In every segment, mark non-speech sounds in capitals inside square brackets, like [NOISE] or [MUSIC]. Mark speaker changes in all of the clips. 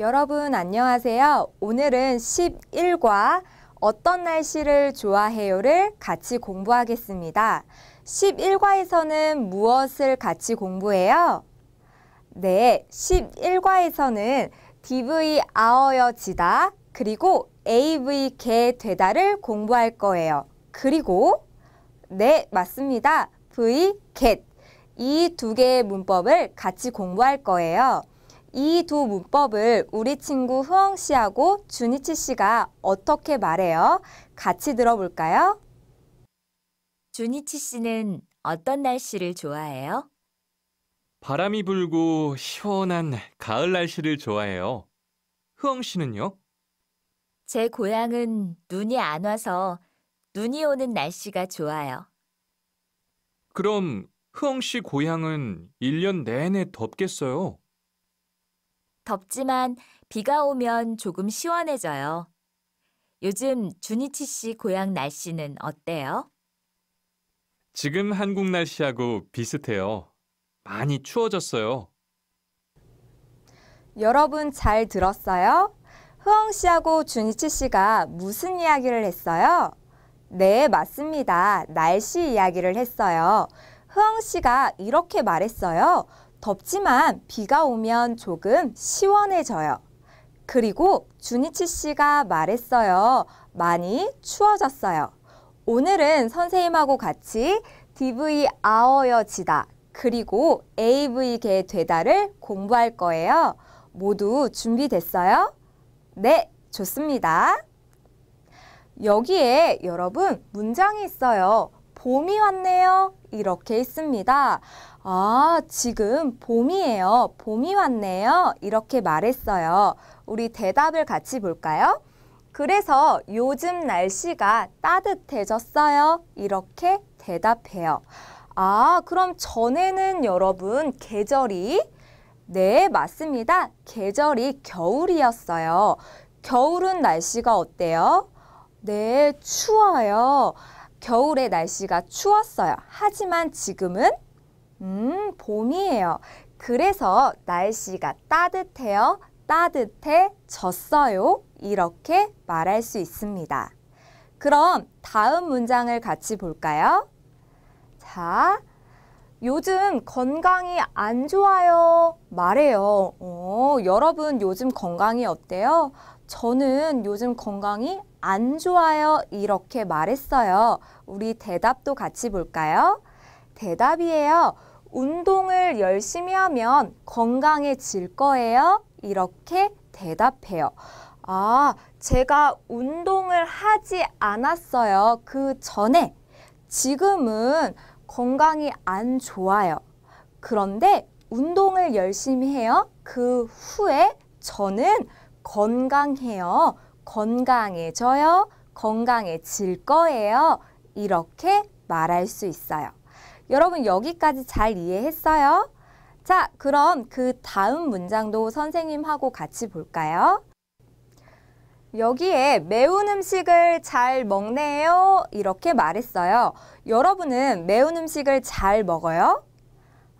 Speaker 1: 여러분 안녕하세요. 오늘은 11과 어떤 날씨를 좋아해요를 같이 공부하겠습니다. 11과에서는 무엇을 같이 공부해요? 네, 11과에서는 DV 아어여지다 그리고 AV 개 되다를 공부할 거예요. 그리고 네, 맞습니다. V get 이 두 개의 문법을 같이 공부할 거예요. 이두 문법을 우리 친구 흐엉 씨하고 준이치 씨가 어떻게 말해요? 같이 들어볼까요?
Speaker 2: 준이치 씨는 어떤 날씨를 좋아해요?
Speaker 3: 바람이 불고 시원한 가을 날씨를 좋아해요. 흐엉 씨는요?
Speaker 2: 제 고향은 눈이 안 와서 눈이 오는 날씨가 좋아요.
Speaker 3: 그럼 흥 씨 고향은 1년 내내 덥겠어요?
Speaker 2: 덥지만 비가 오면 조금 시원해져요. 요즘 준이치 씨 고향 날씨는 어때요?
Speaker 3: 지금 한국 날씨하고 비슷해요. 많이 추워졌어요.
Speaker 1: 여러분 잘 들었어요? 흐엉 씨하고 준이치 씨가 무슨 이야기를 했어요? 네, 맞습니다. 날씨 이야기를 했어요. 흐엉 씨가 이렇게 말했어요. 덥지만 비가 오면 조금 시원해져요. 그리고 주니치 씨가 말했어요. 많이 추워졌어요. 오늘은 선생님하고 같이 DV 아어여지다 그리고 AV계 되다를 공부할 거예요. 모두 준비됐어요? 네, 좋습니다. 여기에 여러분 문장이 있어요. 봄이 왔네요. 이렇게 있습니다. 아, 지금 봄이에요. 봄이 왔네요. 이렇게 말했어요. 우리 대답을 같이 볼까요? 그래서 요즘 날씨가 따뜻해졌어요. 이렇게 대답해요. 아, 그럼 전에는 여러분 계절이 네, 맞습니다. 계절이 겨울이었어요. 겨울은 날씨가 어때요? 네, 추워요. 겨울의 날씨가 추웠어요. 하지만 지금은 음, 봄이에요. 그래서 날씨가 따뜻해요. 따뜻해졌어요. 이렇게 말할 수 있습니다. 그럼 다음 문장을 같이 볼까요? 자, 요즘 건강이 안 좋아요. 말해요. 어, 여러분 요즘 건강이 어때요? 저는 요즘 건강이 안 좋아요. 이렇게 말했어요. 우리 대답도 같이 볼까요? 대답이에요. 운동을 열심히 하면 건강해질 거예요. 이렇게 대답해요. 아, 제가 운동을 하지 않았어요. 그 전에. 지금은 건강이 안 좋아요. 그런데 운동을 열심히 해요. 그 후에 저는 건강해요. 건강해져요. 건강해질 거예요. 이렇게 말할 수 있어요. 여러분 여기까지 잘 이해했어요? 자, 그럼 그 다음 문장도 선생님하고 같이 볼까요? 여기에 매운 음식을 잘 먹네요 이렇게 말했어요. 여러분은 매운 음식을 잘 먹어요?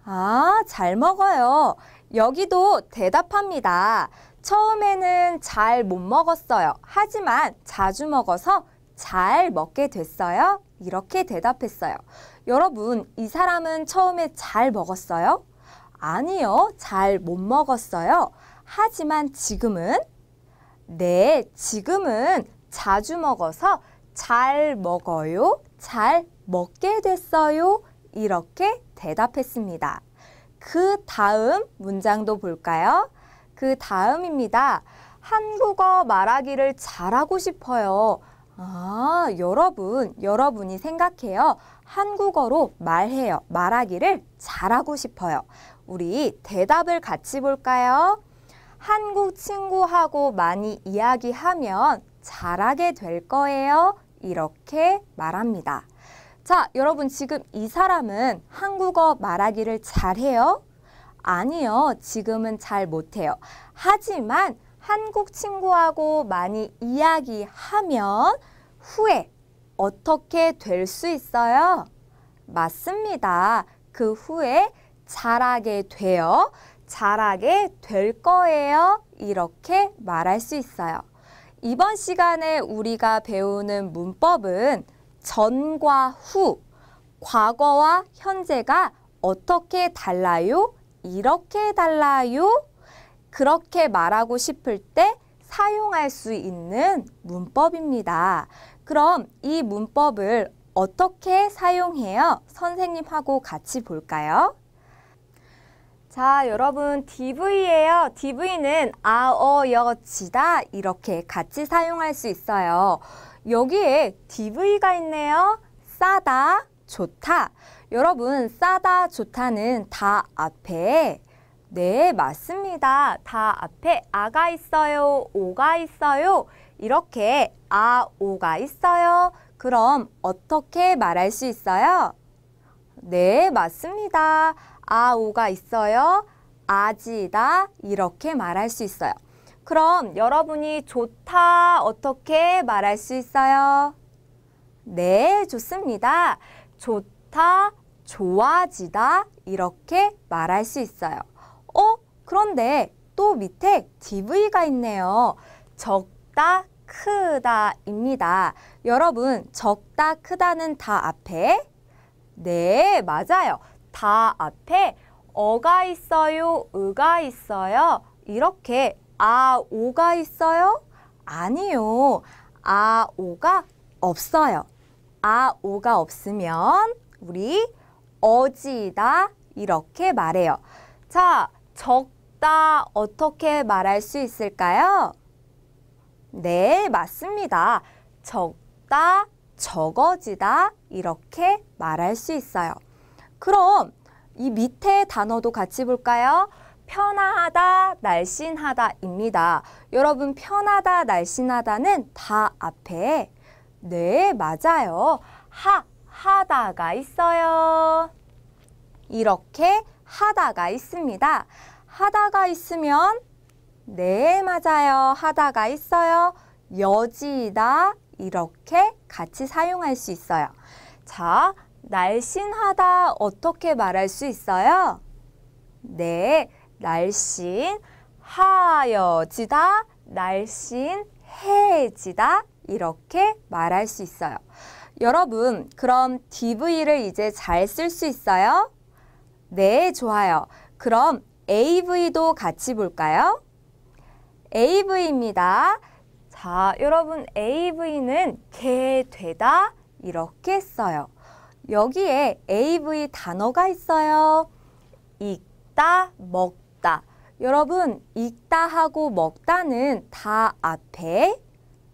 Speaker 1: 아, 잘 먹어요. 여기도 대답합니다. 처음에는 잘 못 먹었어요. 하지만 자주 먹어서 잘 먹게 됐어요. 이렇게 대답했어요. 여러분, 이 사람은 처음에 잘 먹었어요? 아니요, 잘 못 먹었어요. 하지만 지금은? 네, 지금은 자주 먹어서 잘 먹어요, 잘 먹게 됐어요. 이렇게 대답했습니다. 그 다음 문장도 볼까요? 그 다음입니다. 한국어 말하기를 잘하고 싶어요. 아, 여러분, 여러분이 생각해요. 한국어로 말해요. 말하기를 잘하고 싶어요. 우리 대답을 같이 볼까요? 한국 친구하고 많이 이야기하면 잘하게 될 거예요. 이렇게 말합니다. 자, 여러분 지금 이 사람은 한국어 말하기를 잘해요? 아니요, 지금은 잘 못해요. 하지만 한국 친구하고 많이 이야기하면 후에 어떻게 될 수 있어요? 맞습니다. 그 후에 자라게 되어 자라게 될 거예요. 이렇게 말할 수 있어요. 이번 시간에 우리가 배우는 문법은 전과 후, 과거와 현재가 어떻게 달라요? 이렇게 달라요? 그렇게 말하고 싶을 때 사용할 수 있는 문법입니다. 그럼 이 문법을 어떻게 사용해요? 선생님하고 같이 볼까요? 자, 여러분 DV예요. DV는 아어여치다 이렇게 같이 사용할 수 있어요. 여기에 DV가 있네요. 싸다, 좋다. 여러분 싸다, 좋다는 다 앞에 네, 맞습니다. 다 앞에 아가 있어요, 오가 있어요. 이렇게 아, 오가 있어요. 그럼 어떻게 말할 수 있어요? 네, 맞습니다. 아, 오가 있어요. 아지다 이렇게 말할 수 있어요. 그럼 여러분이 좋다 어떻게 말할 수 있어요? 네, 좋습니다. 좋다, 좋아지다 이렇게 말할 수 있어요. 어? 그런데 또 밑에 dv가 있네요. 적다, 크다입니다. 여러분 적다 크다는 다 앞에 네 맞아요. 다 앞에 어가 있어요, 으가 있어요. 이렇게 아, 오가 있어요? 아니요. 아, 오가 없어요. 아, 오가 없으면 우리 어지다 이렇게 말해요. 자, 적다 어떻게 말할 수 있을까요? 네, 맞습니다. 적다, 적어지다 이렇게 말할 수 있어요. 그럼 이 밑에 단어도 같이 볼까요? 편하다, 날씬하다입니다. 여러분 편하다, 날씬하다는 다 앞에 네, 맞아요. 하, 하다가 있어요. 이렇게 하다가 있습니다. 하다가 있으면 네, 맞아요. 하다가 있어요. 여지다 이렇게 같이 사용할 수 있어요. 자, 날씬하다 어떻게 말할 수 있어요? 네, 날씬하여지다, 날씬해지다 이렇게 말할 수 있어요. 여러분, 그럼 DV를 이제 잘 쓸 수 있어요? 네, 좋아요. 그럼 AV도 같이 볼까요? AV입니다. 자, 여러분 AV는 개 되다 이렇게 써요. 여기에 AV 단어가 있어요. 읽다, 먹다. 여러분 읽다 하고 먹다는 다 앞에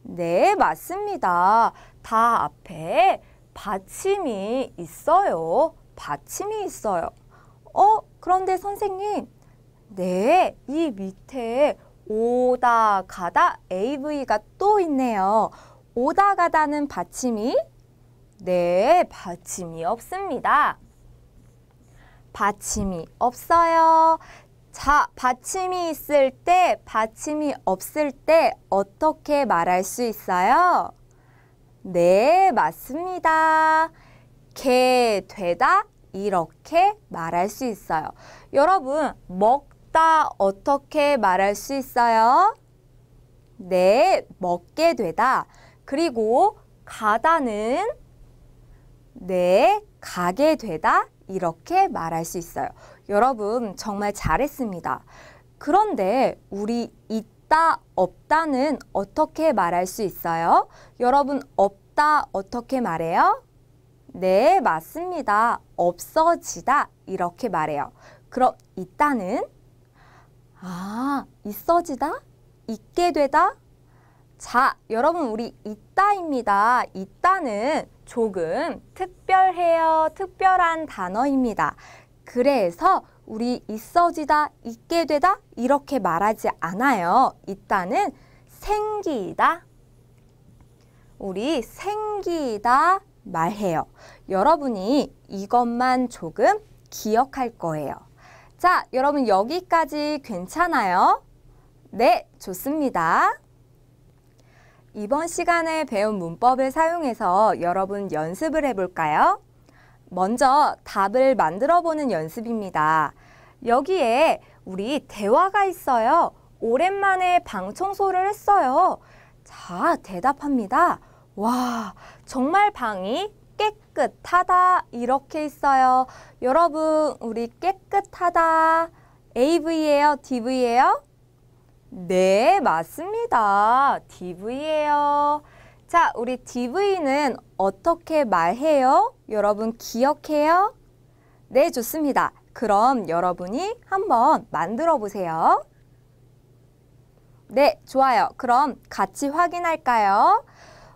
Speaker 1: 네, 맞습니다. 다 앞에 받침이 있어요. 받침이 있어요. 어? 그런데 선생님, 네, 이 밑에 오다 가다 av가 또 있네요. 오다 가다는 받침이 네, 받침이 없습니다. 받침이 없어요. 자, 받침이 있을 때, 받침이 없을 때 어떻게 말할 수 있어요? 네, 맞습니다. 개 되다 이렇게 말할 수 있어요. 여러분, 먹 먹다 어떻게 말할 수 있어요? 네, 먹게 되다. 그리고 가다는 네, 가게 되다. 이렇게 말할 수 있어요. 여러분, 정말 잘했습니다. 그런데 우리 있다, 없다는 어떻게 말할 수 있어요? 여러분, 없다 어떻게 말해요? 네, 맞습니다. 없어지다 이렇게 말해요. 그럼 있다는 아, 있어지다, 있게 되다. 자, 여러분 우리 있다입니다. 있다는 조금 특별해요. 특별한 단어입니다. 그래서 우리 있어지다, 있게 되다 이렇게 말하지 않아요. 있다는 생기다. 우리 생기다 말해요. 여러분이 이것만 조금 기억할 거예요. 자, 여러분 여기까지 괜찮아요? 네, 좋습니다. 이번 시간에 배운 문법을 사용해서 여러분 연습을 해볼까요? 먼저 답을 만들어보는 연습입니다. 여기에 우리 대화가 있어요. 오랜만에 방 청소를 했어요. 자, 대답합니다. 와, 정말 방이 깨끗하다 이렇게 있어요. 여러분 우리 깨끗하다 AV예요? DV예요? 네 맞습니다. DV예요. 자 우리 DV는 어떻게 말해요? 여러분 기억해요? 네 좋습니다. 그럼 여러분이 한번 만들어 보세요. 네, 좋아요. 그럼 같이 확인할까요?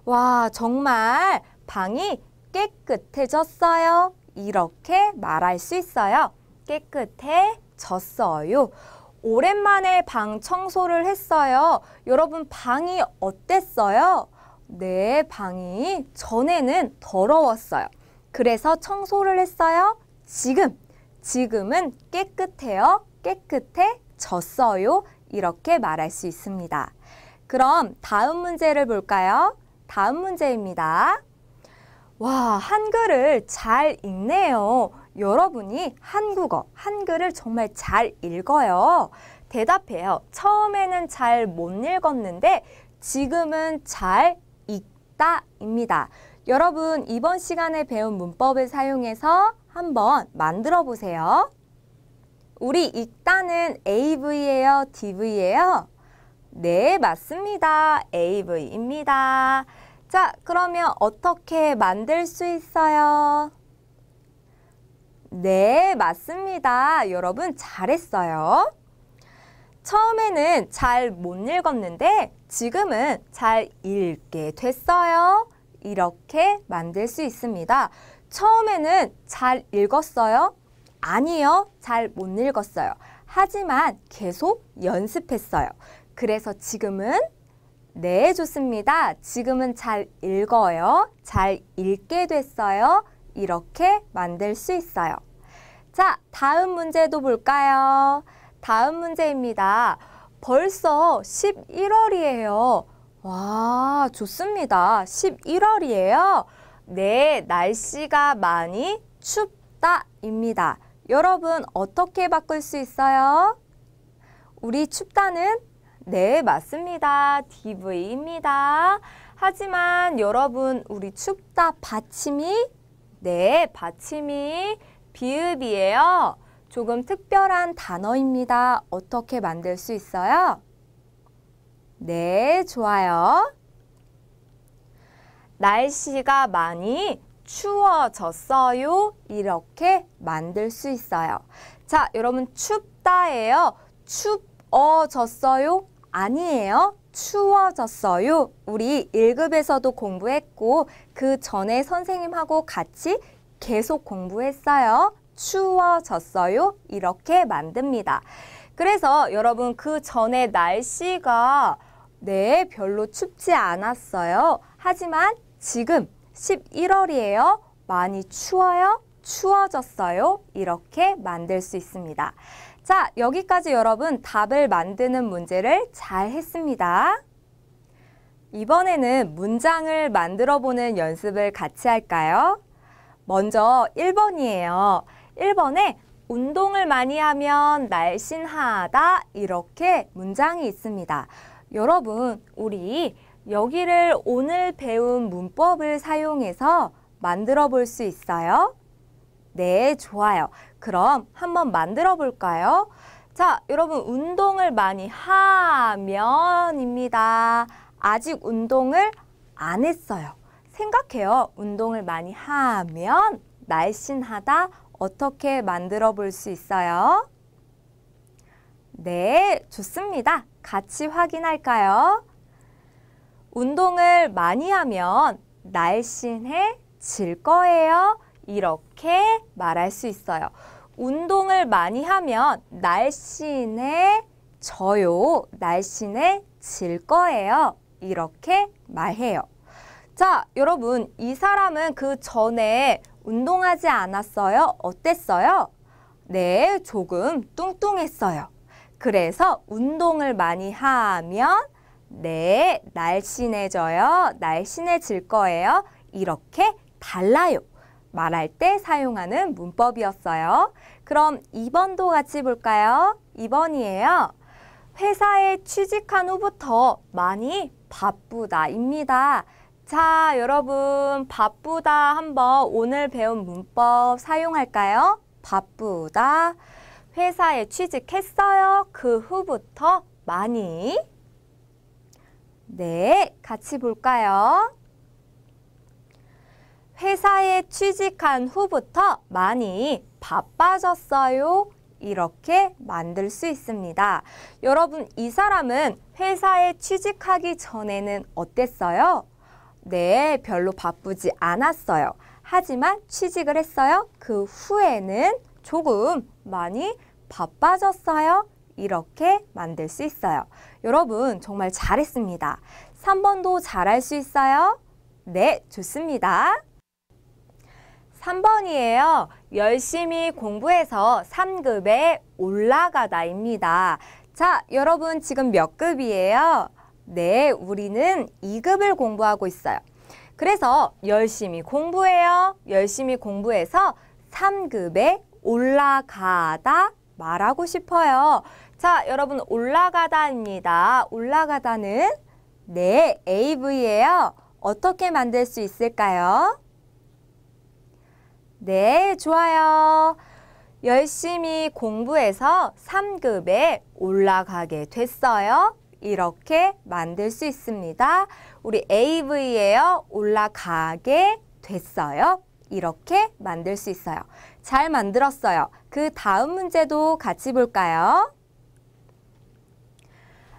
Speaker 1: 와, 정말 방이 깨끗해졌어요. 이렇게 말할 수 있어요. 깨끗해졌어요. 오랜만에 방 청소를 했어요. 여러분 방이 어땠어요? 네, 방이 전에는 더러웠어요. 그래서 청소를 했어요. 지금, 지금은 깨끗해요. 깨끗해졌어요. 이렇게 말할 수 있습니다. 그럼 다음 문제를 볼까요? 다음 문제입니다. 와, 한글을 잘 읽네요. 여러분이 한국어, 한글을 정말 잘 읽어요. 대답해요. 처음에는 잘 못 읽었는데 지금은 잘 읽다입니다. 여러분 이번 시간에 배운 문법을 사용해서 한번 만들어 보세요. 우리 읽다는 AV예요? DV예요? 네, 맞습니다. AV입니다. 자, 그러면 어떻게 만들 수 있어요? 네, 맞습니다. 여러분 잘했어요. 처음에는 잘 못 읽었는데 지금은 잘 읽게 됐어요. 이렇게 만들 수 있습니다. 처음에는 잘 읽었어요? 아니요, 잘 못 읽었어요. 하지만 계속 연습했어요. 그래서 지금은 네, 좋습니다. 지금은 잘 읽어요. 잘 읽게 됐어요. 이렇게 만들 수 있어요. 자, 다음 문제도 볼까요? 다음 문제입니다. 벌써 11월이에요. 와, 좋습니다. 11월이에요. 네, 날씨가 많이 춥다입니다. 여러분, 어떻게 바꿀 수 있어요? 우리 춥다는 네, 맞습니다. DV입니다. 하지만 여러분, 우리 춥다 받침이 네, 받침이 비읍이에요. 조금 특별한 단어입니다. 어떻게 만들 수 있어요? 네, 좋아요. 날씨가 많이 추워졌어요. 이렇게 만들 수 있어요. 자, 여러분 춥다예요. 춥어졌어요. 아니에요. 추워졌어요. 우리 1급에서도 공부했고 그 전에 선생님하고 같이 계속 공부했어요. 추워졌어요. 이렇게 만듭니다. 그래서 여러분 그 전에 날씨가 네, 별로 춥지 않았어요. 하지만 지금 11월이에요. 많이 추워요. 추워졌어요. 이렇게 만들 수 있습니다. 자, 여기까지 여러분 답을 만드는 문제를 잘 했습니다. 이번에는 문장을 만들어 보는 연습을 같이 할까요? 먼저 1번이에요. 1번에 운동을 많이 하면 날씬하다 이렇게 문장이 있습니다. 여러분, 우리 여기를 오늘 배운 문법을 사용해서 만들어 볼 수 있어요? 네, 좋아요. 그럼 한번 만들어 볼까요? 자, 여러분 운동을 많이 하면입니다. 아직 운동을 안 했어요. 생각해요. 운동을 많이 하면 날씬하다 어떻게 만들어 볼 수 있어요? 네, 좋습니다. 같이 확인할까요? 운동을 많이 하면 날씬해질 거예요. 이렇게 말할 수 있어요. 운동을 많이 하면 날씬해 져요. 날씬해질 거예요. 이렇게 말해요. 자, 여러분, 이 사람은 그 전에 운동하지 않았어요? 어땠어요? 네, 조금 뚱뚱했어요. 그래서 운동을 많이 하면 네, 날씬해져요. 날씬해질 거예요. 이렇게 달라요. 말할 때 사용하는 문법이었어요. 그럼 2번도 같이 볼까요? 2번이에요. 회사에 취직한 후부터 많이 바쁘다입니다. 자, 여러분 바쁘다 한번 오늘 배운 문법 사용할까요? 바쁘다. 회사에 취직했어요. 그 후부터 많이. 네, 같이 볼까요? 회사에 취직한 후부터 많이 바빠졌어요. 이렇게 만들 수 있습니다. 여러분, 이 사람은 회사에 취직하기 전에는 어땠어요? 네, 별로 바쁘지 않았어요. 하지만 취직을 했어요. 그 후에는 조금 많이 바빠졌어요. 이렇게 만들 수 있어요. 여러분, 정말 잘했습니다. 3번도 잘할 수 있어요? 네, 좋습니다. 3번이에요. 열심히 공부해서 3급에 올라가다입니다. 자, 여러분 지금 몇 급이에요? 네, 우리는 2급을 공부하고 있어요. 그래서 열심히 공부해요. 열심히 공부해서 3급에 올라가다 말하고 싶어요. 자, 여러분 올라가다입니다. 올라가다는 네, AV예요. 어떻게 만들 수 있을까요? 네, 좋아요. 열심히 공부해서 3급에 올라가게 됐어요. 이렇게 만들 수 있습니다. 우리 AV예요. 올라가게 됐어요. 이렇게 만들 수 있어요. 잘 만들었어요. 그 다음 문제도 같이 볼까요?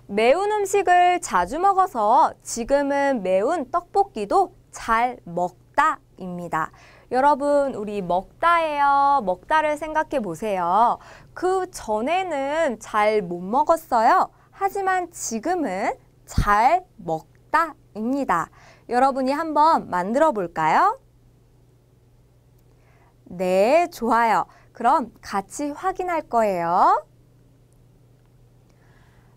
Speaker 1: 매운 음식을 자주 먹어서 지금은 매운 떡볶이도 잘 먹다입니다. 여러분 우리 먹다예요. 먹다를 생각해 보세요. 그 전에는 잘 못 먹었어요. 하지만 지금은 잘 먹다입니다. 여러분이 한번 만들어 볼까요? 네, 좋아요. 그럼 같이 확인할 거예요.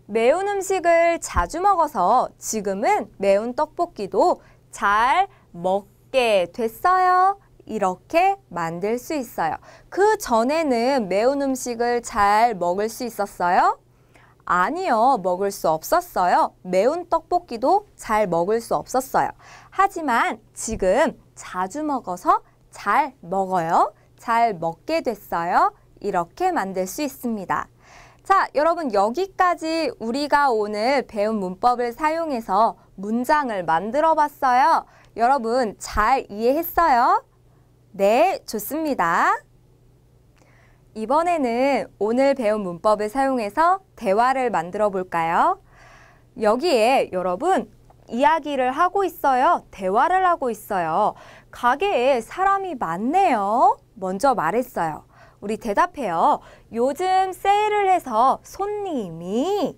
Speaker 1: 매운 음식을 자주 먹어서 지금은 매운 떡볶이도 잘 먹게 됐어요. 이렇게 만들 수 있어요. 그 전에는 매운 음식을 잘 먹을 수 있었어요? 아니요, 먹을 수 없었어요. 매운 떡볶이도 잘 먹을 수 없었어요. 하지만 지금 자주 먹어서 잘 먹어요. 잘 먹게 됐어요. 이렇게 만들 수 있습니다. 자, 여러분 여기까지 우리가 오늘 배운 문법을 사용해서 문장을 만들어 봤어요. 여러분 잘 이해했어요? 네, 좋습니다. 이번에는 오늘 배운 문법을 사용해서 대화를 만들어 볼까요? 여기에 여러분 이야기를 하고 있어요. 대화를 하고 있어요. 가게에 사람이 많네요. 먼저 말했어요. 우리 대답해요. 요즘 세일을 해서 손님이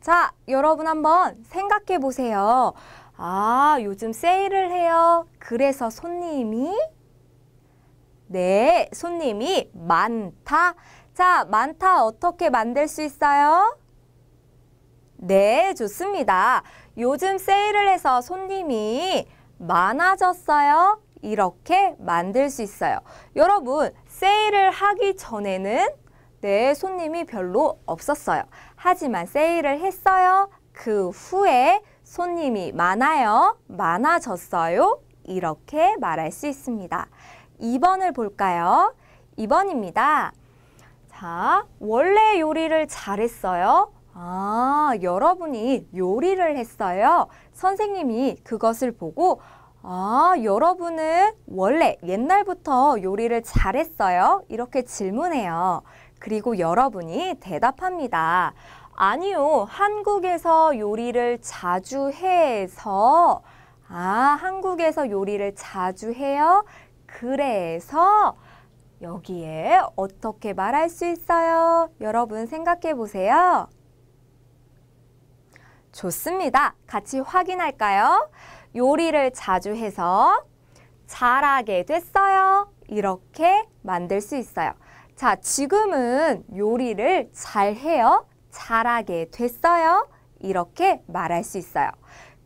Speaker 1: 자, 여러분 한번 생각해 보세요. 아, 요즘 세일을 해요. 그래서 손님이 네, 손님이 많다. 자, 많다 어떻게 만들 수 있어요? 네, 좋습니다. 요즘 세일을 해서 손님이 많아졌어요. 이렇게 만들 수 있어요. 여러분, 세일을 하기 전에는 네, 손님이 별로 없었어요. 하지만 세일을 했어요. 그 후에 손님이 많아요. 많아졌어요. 이렇게 말할 수 있습니다. 2번을 볼까요? 2번입니다. 자, 원래 요리를 잘했어요? 아, 여러분이 요리를 했어요. 선생님이 그것을 보고 아, 여러분은 원래 옛날부터 요리를 잘했어요? 이렇게 질문해요. 그리고 여러분이 대답합니다. 아니요, 한국에서 요리를 자주 해서 아, 한국에서 요리를 자주 해요? 그래서 여기에 어떻게 말할 수 있어요? 여러분 생각해 보세요. 좋습니다. 같이 확인할까요? 요리를 자주 해서 잘하게 됐어요. 이렇게 만들 수 있어요. 자, 지금은 요리를 잘해요. 잘하게 됐어요. 이렇게 말할 수 있어요.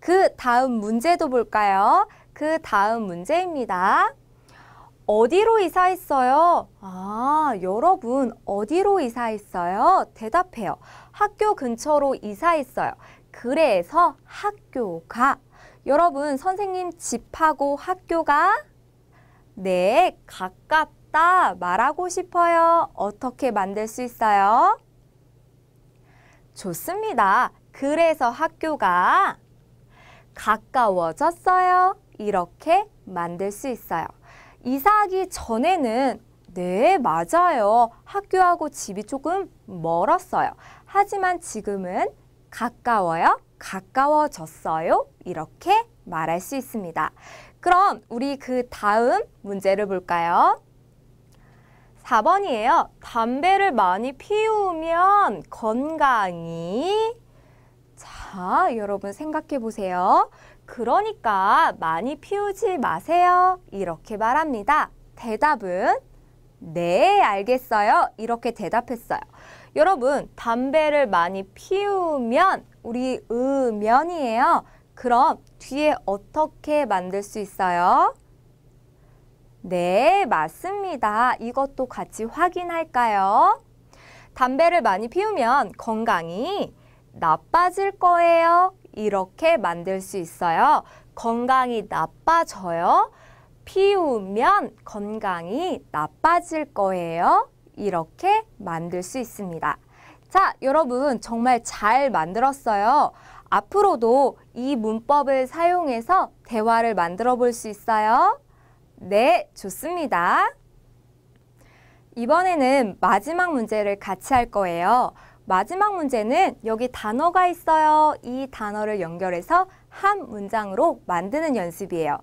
Speaker 1: 그 다음 문제도 볼까요? 그 다음 문제입니다. 어디로 이사했어요? 아, 여러분, 어디로 이사했어요? 대답해요. 학교 근처로 이사했어요. 그래서 학교가. 여러분, 선생님 집하고 학교가? 네, 가깝다 말하고 싶어요. 어떻게 만들 수 있어요? 좋습니다. 그래서 학교가 가까워졌어요. 이렇게 만들 수 있어요. 이사하기 전에는 네, 맞아요. 학교하고 집이 조금 멀었어요. 하지만 지금은 가까워요, 가까워졌어요. 이렇게 말할 수 있습니다. 그럼 우리 그 다음 문제를 볼까요? 4번이에요. 담배를 많이 피우면 건강이 자, 여러분 생각해 보세요. 그러니까 많이 피우지 마세요. 이렇게 말합니다. 대답은 네, 알겠어요. 이렇게 대답했어요. 여러분, 담배를 많이 피우면 우리 음면이에요. 그럼 뒤에 어떻게 만들 수 있어요? 네, 맞습니다. 이것도 같이 확인할까요? 담배를 많이 피우면 건강이 나빠질 거예요. 이렇게 만들 수 있어요. 건강이 나빠져요. 피우면 건강이 나빠질 거예요. 이렇게 만들 수 있습니다. 자, 여러분 정말 잘 만들었어요. 앞으로도 이 문법을 사용해서 대화를 만들어 볼 수 있어요. 네, 좋습니다. 이번에는 마지막 문제를 같이 할 거예요. 마지막 문제는 여기 단어가 있어요. 이 단어를 연결해서 한 문장으로 만드는 연습이에요.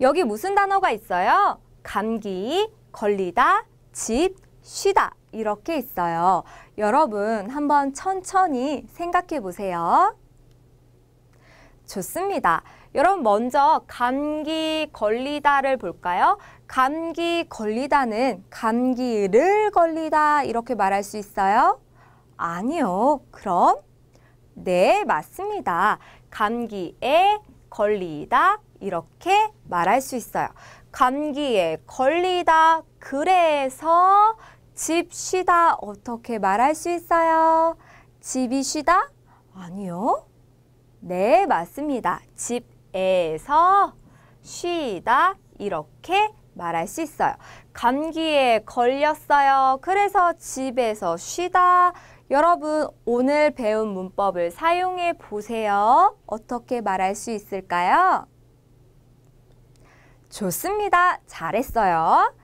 Speaker 1: 여기 무슨 단어가 있어요? 감기, 걸리다, 집, 쉬다 이렇게 있어요. 여러분 한번 천천히 생각해 보세요. 좋습니다. 여러분 먼저 감기 걸리다를 볼까요? 감기 걸리다는 감기를 걸리다 이렇게 말할 수 있어요. 아니요. 그럼 네, 맞습니다. 감기에 걸리다 이렇게 말할 수 있어요. 감기에 걸리다 그래서 집 쉬다 어떻게 말할 수 있어요? 집이 쉬다? 아니요. 네, 맞습니다. 집에서 쉬다 이렇게 말할 수 있어요. 감기에 걸렸어요. 그래서 집에서 쉬다. 여러분 오늘 배운 문법을 사용해 보세요. 어떻게 말할 수 있을까요? 좋습니다. 잘했어요.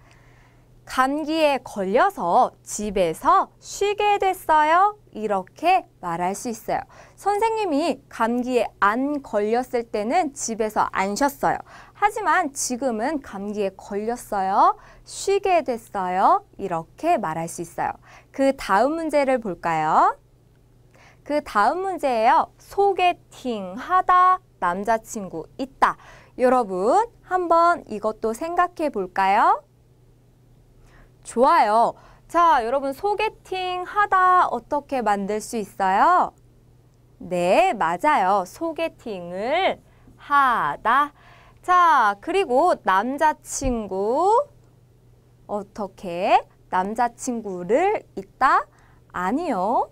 Speaker 1: 감기에 걸려서 집에서 쉬게 됐어요. 이렇게 말할 수 있어요. 선생님이 감기에 안 걸렸을 때는 집에서 안 쉬었어요. 하지만 지금은 감기에 걸렸어요. 쉬게 됐어요. 이렇게 말할 수 있어요. 그 다음 문제를 볼까요? 그 다음 문제예요. 소개팅 하다 남자친구 있다. 여러분 한번 이것도 생각해 볼까요? 좋아요. 자, 여러분 소개팅 하다 어떻게 만들 수 있어요? 네, 맞아요. 소개팅을 하다 자, 그리고 남자친구 어떻게 남자친구를 있다? 아니요.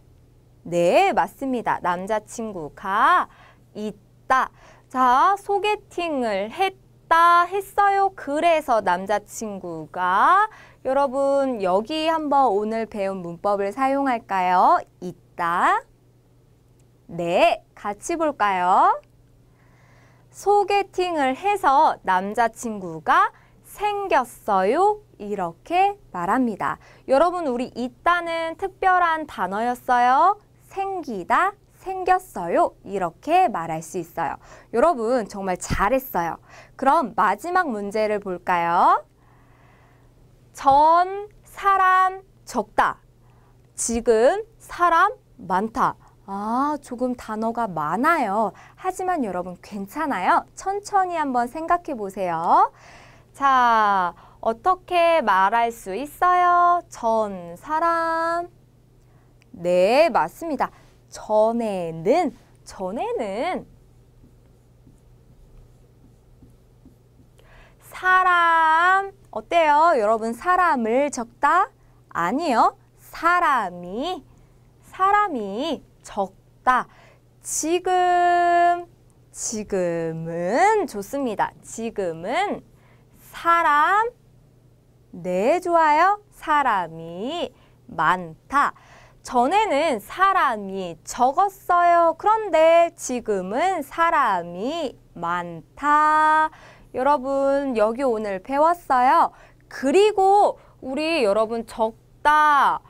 Speaker 1: 네, 맞습니다. 남자친구가 있다. 자, 소개팅을 했다 했어요. 그래서 남자친구가 여러분 여기 한번 오늘 배운 문법을 사용할까요? 있다. 네, 같이 볼까요? 소개팅을 해서 남자친구가 생겼어요. 이렇게 말합니다. 여러분 우리 있다는 특별한 단어였어요. 생기다, 생겼어요. 이렇게 말할 수 있어요. 여러분 정말 잘했어요. 그럼 마지막 문제를 볼까요? 전 사람 적다. 지금 사람 많다. 아, 조금 단어가 많아요. 하지만 여러분 괜찮아요. 천천히 한번 생각해 보세요. 자, 어떻게 말할 수 있어요? 전 사람. 네, 맞습니다. 전에는, 전에는 사람. 어때요? 여러분 사람을 적다? 아니요. 사람이, 사람이 적다. 지금, 지금은 좋습니다. 지금은 사람, 네, 좋아요. 사람이 많다. 전에는 사람이 적었어요. 그런데 지금은 사람이 많다. 여러분, 여기 오늘 배웠어요. 그리고 우리 여러분 적다.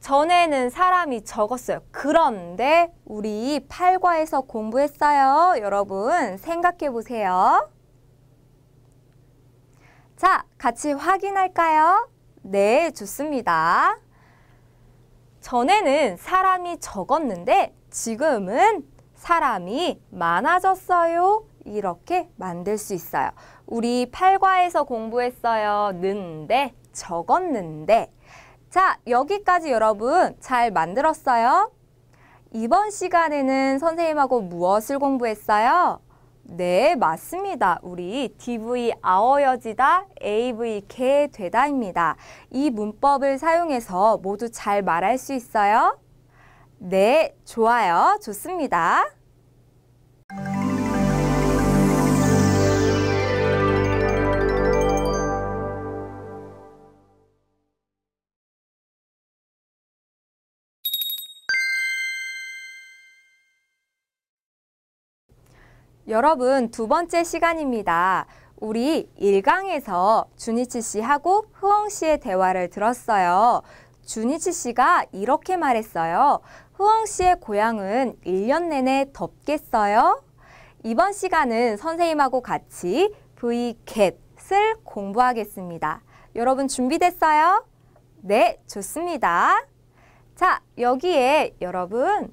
Speaker 1: 전에는 사람이 적었어요. 그런데 우리 8과에서 공부했어요. 여러분 생각해 보세요. 자, 같이 확인할까요? 네, 좋습니다. 전에는 사람이 적었는데 지금은 사람이 많아졌어요. 이렇게 만들 수 있어요. 우리 8과에서 공부했어요. 는데 적었는데 자, 여기까지 여러분 잘 만들었어요? 이번 시간에는 선생님하고 무엇을 공부했어요? 네, 맞습니다. 우리 DV 아어여지다, AV 개 되다입니다. 이 문법을 사용해서 모두 잘 말할 수 있어요? 네, 좋아요. 좋습니다. 여러분 두 번째 시간입니다. 우리 1강에서 준이치 씨하고 후엉 씨의 대화를 들었어요. 준이치 씨가 이렇게 말했어요. 흐엉 씨의 고향은 1년 내내 덥겠어요? 이번 시간은 선생님하고 같이 V 겟을 공부하겠습니다. 여러분 준비됐어요? 네, 좋습니다. 자, 여기에 여러분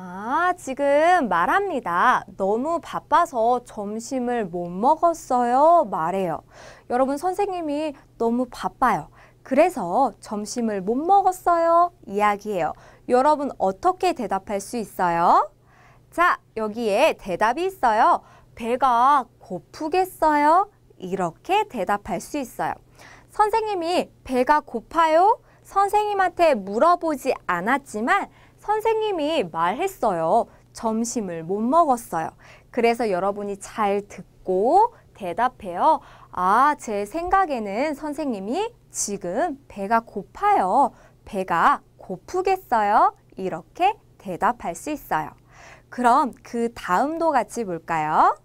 Speaker 1: 아, 지금 말합니다. 너무 바빠서 점심을 못 먹었어요. 말해요. 여러분, 선생님이 너무 바빠요. 그래서 점심을 못 먹었어요. 이야기해요. 여러분, 어떻게 대답할 수 있어요? 자, 여기에 대답이 있어요. 배가 고프겠어요? 이렇게 대답할 수 있어요. 선생님이 배가 고파요? 선생님한테 물어보지 않았지만 선생님이 말했어요. 점심을 못 먹었어요. 그래서 여러분이 잘 듣고 대답해요. 아, 제 생각에는 선생님이 지금 배가 고파요. 배가 고프겠어요. 이렇게 대답할 수 있어요. 그럼 그 다음도 같이 볼까요?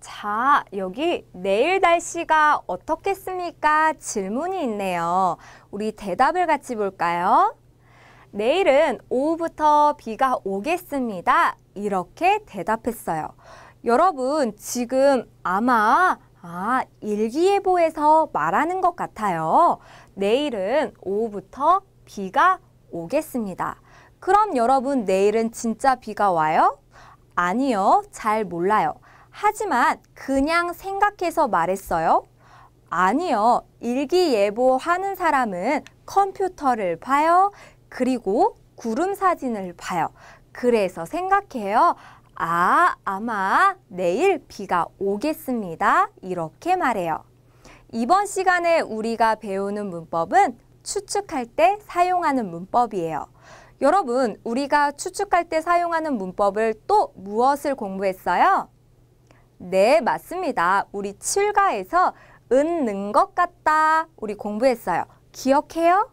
Speaker 1: 자, 여기 내일 날씨가 어떻겠습니까? 질문이 있네요. 우리 대답을 같이 볼까요? 내일은 오후부터 비가 오겠습니다. 이렇게 대답했어요. 여러분, 지금 아마 아, 일기예보에서 말하는 것 같아요. 내일은 오후부터 비가 오겠습니다. 그럼 여러분, 내일은 진짜 비가 와요? 아니요, 잘 몰라요. 하지만 그냥 생각해서 말했어요. 아니요, 일기예보 하는 사람은 컴퓨터를 봐요. 그리고 구름 사진을 봐요. 그래서 생각해요. 아, 아마 내일 비가 오겠습니다. 이렇게 말해요. 이번 시간에 우리가 배우는 문법은 추측할 때 사용하는 문법이에요. 여러분, 우리가 추측할 때 사용하는 문법을 또 무엇을 공부했어요? 네, 맞습니다. 우리 7가에서 은, 는 것 같다. 우리 공부했어요. 기억해요?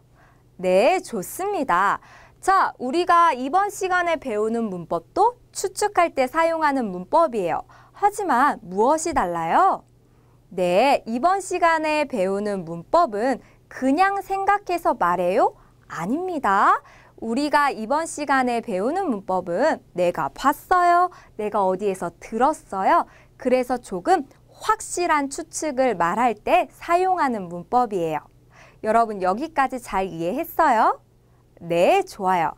Speaker 1: 네, 좋습니다. 자, 우리가 이번 시간에 배우는 문법도 추측할 때 사용하는 문법이에요. 하지만 무엇이 달라요? 네, 이번 시간에 배우는 문법은 그냥 생각해서 말해요? 아닙니다. 우리가 이번 시간에 배우는 문법은 내가 봤어요, 내가 어디에서 들었어요. 그래서 조금 확실한 추측을 말할 때 사용하는 문법이에요. 여러분 여기까지 잘 이해했어요? 네, 좋아요.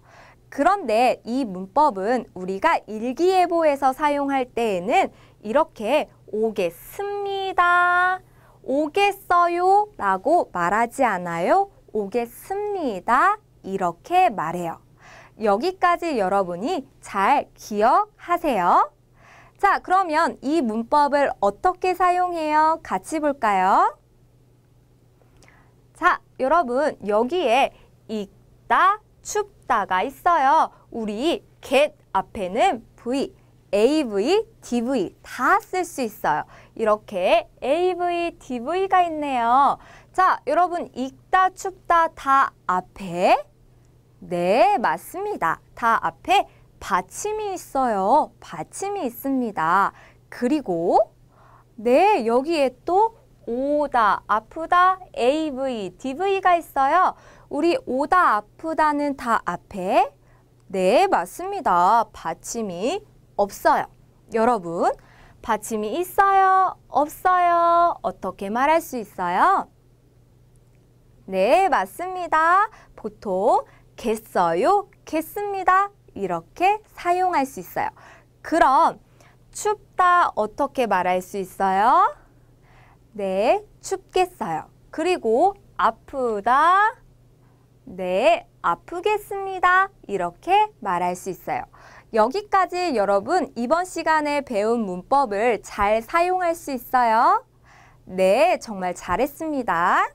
Speaker 1: 그런데 이 문법은 우리가 일기예보에서 사용할 때에는 이렇게 오겠습니다. 오겠어요 라고 말하지 않아요. 오겠습니다. 이렇게 말해요. 여기까지 여러분이 잘 기억하세요. 자, 그러면 이 문법을 어떻게 사용해요? 같이 볼까요? 자, 여러분 여기에 있다 춥다가 있어요. 우리 get 앞에는 v, AV, DV 다 쓸 수 있어요. 이렇게 AV, DV가 있네요. 자, 여러분 있다 춥다 다 앞에 네, 맞습니다. 다 앞에 받침이 있어요. 받침이 있습니다. 그리고 네, 여기에 또 오다, 아프다, AV, DV가 있어요. 우리 오다, 아프다는 다 앞에 네, 맞습니다. 받침이 없어요. 여러분, 받침이 있어요? 없어요? 어떻게 말할 수 있어요? 네, 맞습니다. 보통 겠어요, 겠습니다. 이렇게 사용할 수 있어요. 그럼 춥다 어떻게 말할 수 있어요? 네, 춥겠어요. 그리고 아프다. 네, 아프겠습니다. 이렇게 말할 수 있어요. 여기까지 여러분 이번 시간에 배운 문법을 잘 사용할 수 있어요. 네, 정말 잘했습니다.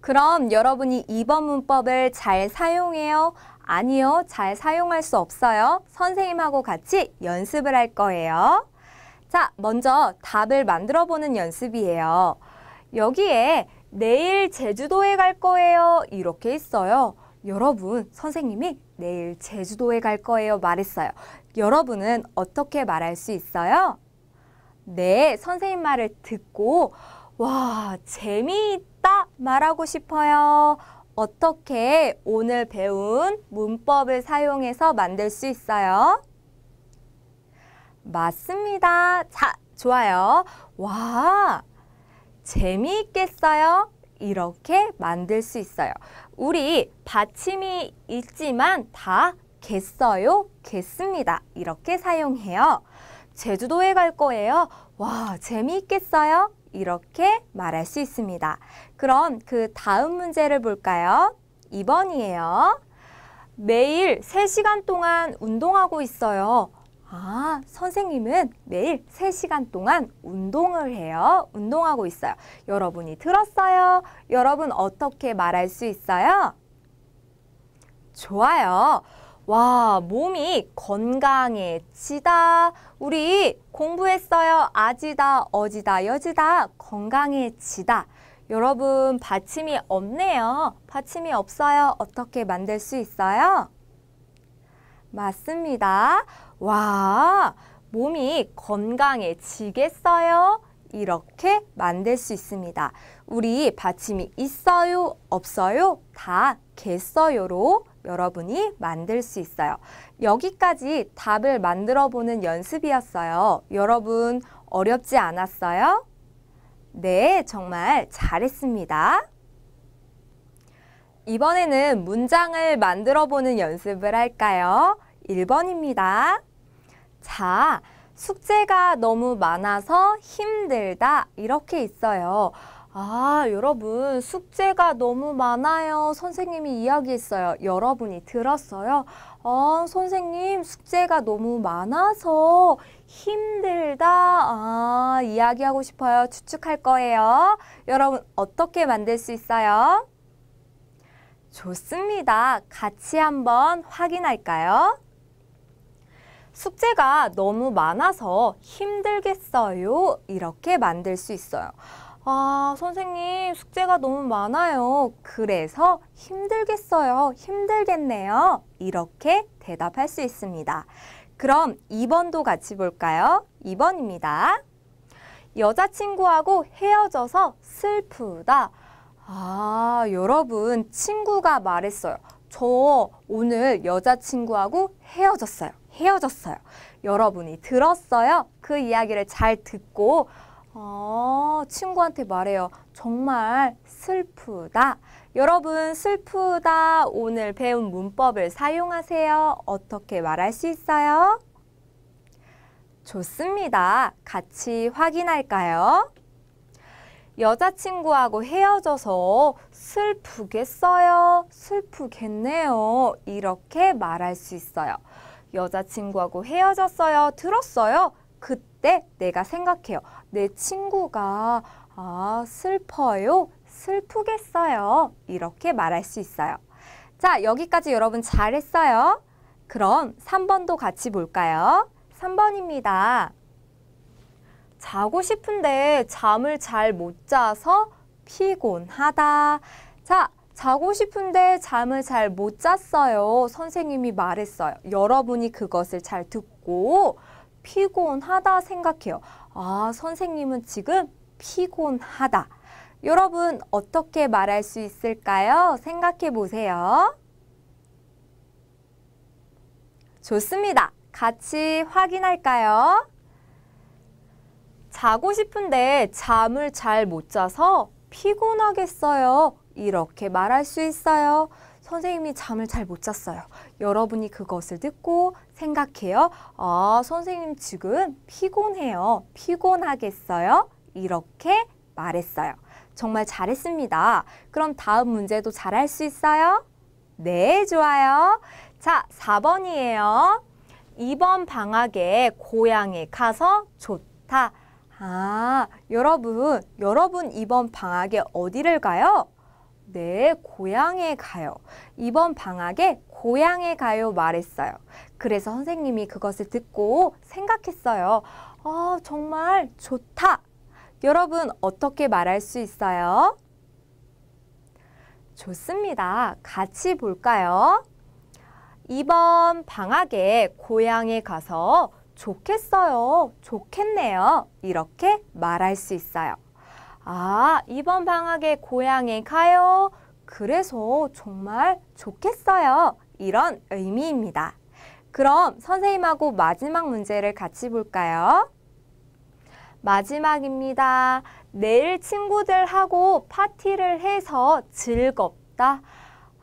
Speaker 1: 그럼 여러분이 이번 문법을 잘 사용해요? 아니요, 잘 사용할 수 없어요. 선생님하고 같이 연습을 할 거예요. 자, 먼저 답을 만들어 보는 연습이에요. 여기에 내일 제주도에 갈 거예요. 이렇게 있어요. 여러분, 선생님이 내일 제주도에 갈 거예요 말했어요. 여러분은 어떻게 말할 수 있어요? 네, 선생님 말을 듣고 와, 재미있다 말하고 싶어요. 어떻게 오늘 배운 문법을 사용해서 만들 수 있어요? 맞습니다. 자, 좋아요. 와, 재미있겠어요? 이렇게 만들 수 있어요. 우리 받침이 있지만 다 겠어요, 겠습니다. 이렇게 사용해요. 제주도에 갈 거예요. 와, 재미있겠어요? 이렇게 말할 수 있습니다. 그럼 그 다음 문제를 볼까요? 2번이에요. 매일 3시간 동안 운동하고 있어요. 아, 선생님은 매일 3시간 동안 운동을 해요. 운동하고 있어요. 여러분이 들었어요. 여러분 어떻게 말할 수 있어요? 좋아요. 와, 몸이 건강해지다. 우리 공부했어요. 아지다, 어지다, 여지다. 건강해지다. 여러분, 받침이 없네요. 받침이 없어요. 어떻게 만들 수 있어요? 맞습니다. 와, 몸이 건강해지겠어요? 이렇게 만들 수 있습니다. 우리 받침이 있어요, 없어요, 다 겠어요로 여러분이 만들 수 있어요. 여기까지 답을 만들어 보는 연습이었어요. 여러분 어렵지 않았어요? 네, 정말 잘했습니다. 이번에는 문장을 만들어 보는 연습을 할까요? 1번입니다. 자, 숙제가 너무 많아서 힘들다 이렇게 있어요. 아, 여러분, 숙제가 너무 많아요. 선생님이 이야기했어요. 여러분이 들었어요? 아, 선생님, 숙제가 너무 많아서 힘들다. 아, 이야기하고 싶어요. 추측할 거예요. 여러분, 어떻게 만들 수 있어요? 좋습니다. 같이 한번 확인할까요? 숙제가 너무 많아서 힘들겠어요. 이렇게 만들 수 있어요. 아, 선생님, 숙제가 너무 많아요. 그래서 힘들겠어요. 힘들겠네요. 이렇게 대답할 수 있습니다. 그럼 2번도 같이 볼까요? 2번입니다. 여자친구하고 헤어져서 슬프다. 아, 여러분, 친구가 말했어요. 저 오늘 여자친구하고 헤어졌어요. 헤어졌어요. 여러분이 들었어요? 그 이야기를 잘 듣고 어, 친구한테 말해요. 정말 슬프다. 여러분 슬프다 오늘 배운 문법을 사용하세요. 어떻게 말할 수 있어요? 좋습니다. 같이 확인할까요? 여자친구하고 헤어져서 슬프겠어요, 슬프겠네요 이렇게 말할 수 있어요. 여자친구하고 헤어졌어요. 들었어요. 그때 내가 생각해요. 내 친구가 아, 슬퍼요. 슬프겠어요. 이렇게 말할 수 있어요. 자, 여기까지 여러분 잘했어요. 그럼 3번도 같이 볼까요? 3번입니다. 자고 싶은데 잠을 잘 못 자서 피곤하다. 자, 자고 싶은데 잠을 잘 못 잤어요. 선생님이 말했어요. 여러분이 그것을 잘 듣고 피곤하다 생각해요. 아, 선생님은 지금 피곤하다. 여러분, 어떻게 말할 수 있을까요? 생각해 보세요. 좋습니다. 같이 확인할까요? 자고 싶은데 잠을 잘 못 자서 피곤하겠어요. 이렇게 말할 수 있어요. 선생님이 잠을 잘 못 잤어요. 여러분이 그것을 듣고 생각해요. 아, 선생님 지금 피곤해요. 피곤하겠어요. 이렇게 말했어요. 정말 잘했습니다. 그럼 다음 문제도 잘할 수 있어요? 네, 좋아요. 자, 4번이에요. 이번 방학에 고향에 가서 좋다. 아, 여러분, 여러분 이번 방학에 어디를 가요? 네, 고향에 가요. 이번 방학에 고향에 가요 말했어요. 그래서 선생님이 그것을 듣고 생각했어요. 아, 정말 좋다. 여러분 어떻게 말할 수 있어요? 좋습니다. 같이 볼까요? 이번 방학에 고향에 가서 좋겠어요. 좋겠네요. 이렇게 말할 수 있어요. 아, 이번 방학에 고향에 가요. 그래서 정말 좋겠어요. 이런 의미입니다. 그럼 선생님하고 마지막 문제를 같이 볼까요? 마지막입니다. 내일 친구들하고 파티를 해서 즐겁다.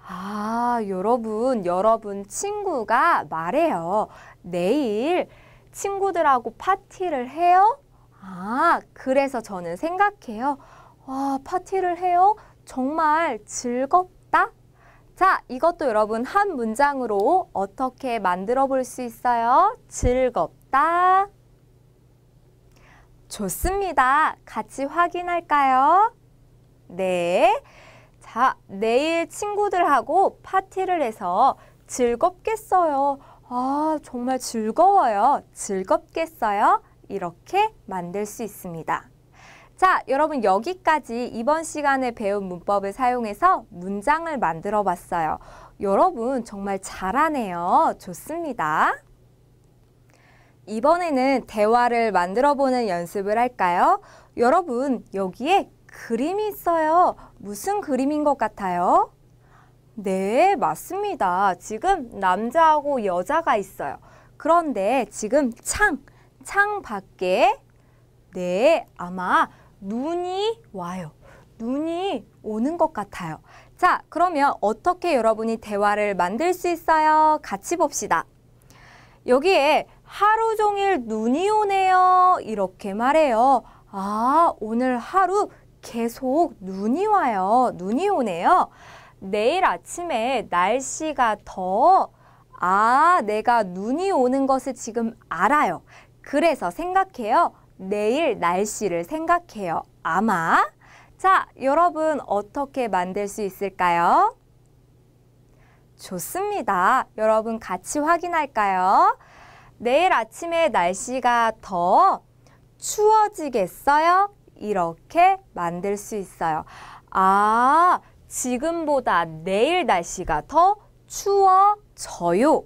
Speaker 1: 아, 여러분, 여러분 친구가 말해요. 내일 친구들하고 파티를 해요? 아, 그래서 저는 생각해요. 와, 파티를 해요? 정말 즐겁다? 자, 이것도 여러분 한 문장으로 어떻게 만들어 볼 수 있어요? 즐겁다. 좋습니다. 같이 확인할까요? 네. 자, 내일 친구들하고 파티를 해서 즐겁겠어요. 아, 정말 즐거워요. 즐겁겠어요. 이렇게 만들 수 있습니다. 자, 여러분 여기까지 이번 시간에 배운 문법을 사용해서 문장을 만들어 봤어요. 여러분 정말 잘하네요. 좋습니다. 이번에는 대화를 만들어 보는 연습을 할까요? 여러분 여기에 그림이 있어요. 무슨 그림인 것 같아요? 네, 맞습니다. 지금 남자하고 여자가 있어요. 그런데 지금 창, 창 밖에 네, 아마 눈이 와요. 눈이 오는 것 같아요. 자, 그러면 어떻게 여러분이 대화를 만들 수 있어요? 같이 봅시다. 여기에 하루 종일 눈이 오네요. 이렇게 말해요. 아, 오늘 하루 계속 눈이 와요. 눈이 오네요. 내일 아침에 날씨가 더, 아, 내가 눈이 오는 것을 지금 알아요. 그래서 생각해요. 내일 날씨를 생각해요. 아마. 자, 여러분 어떻게 만들 수 있을까요? 좋습니다. 여러분 같이 확인할까요? 내일 아침에 날씨가 더 추워지겠어요? 이렇게 만들 수 있어요. 아, 지금보다 내일 날씨가 더 추워져요.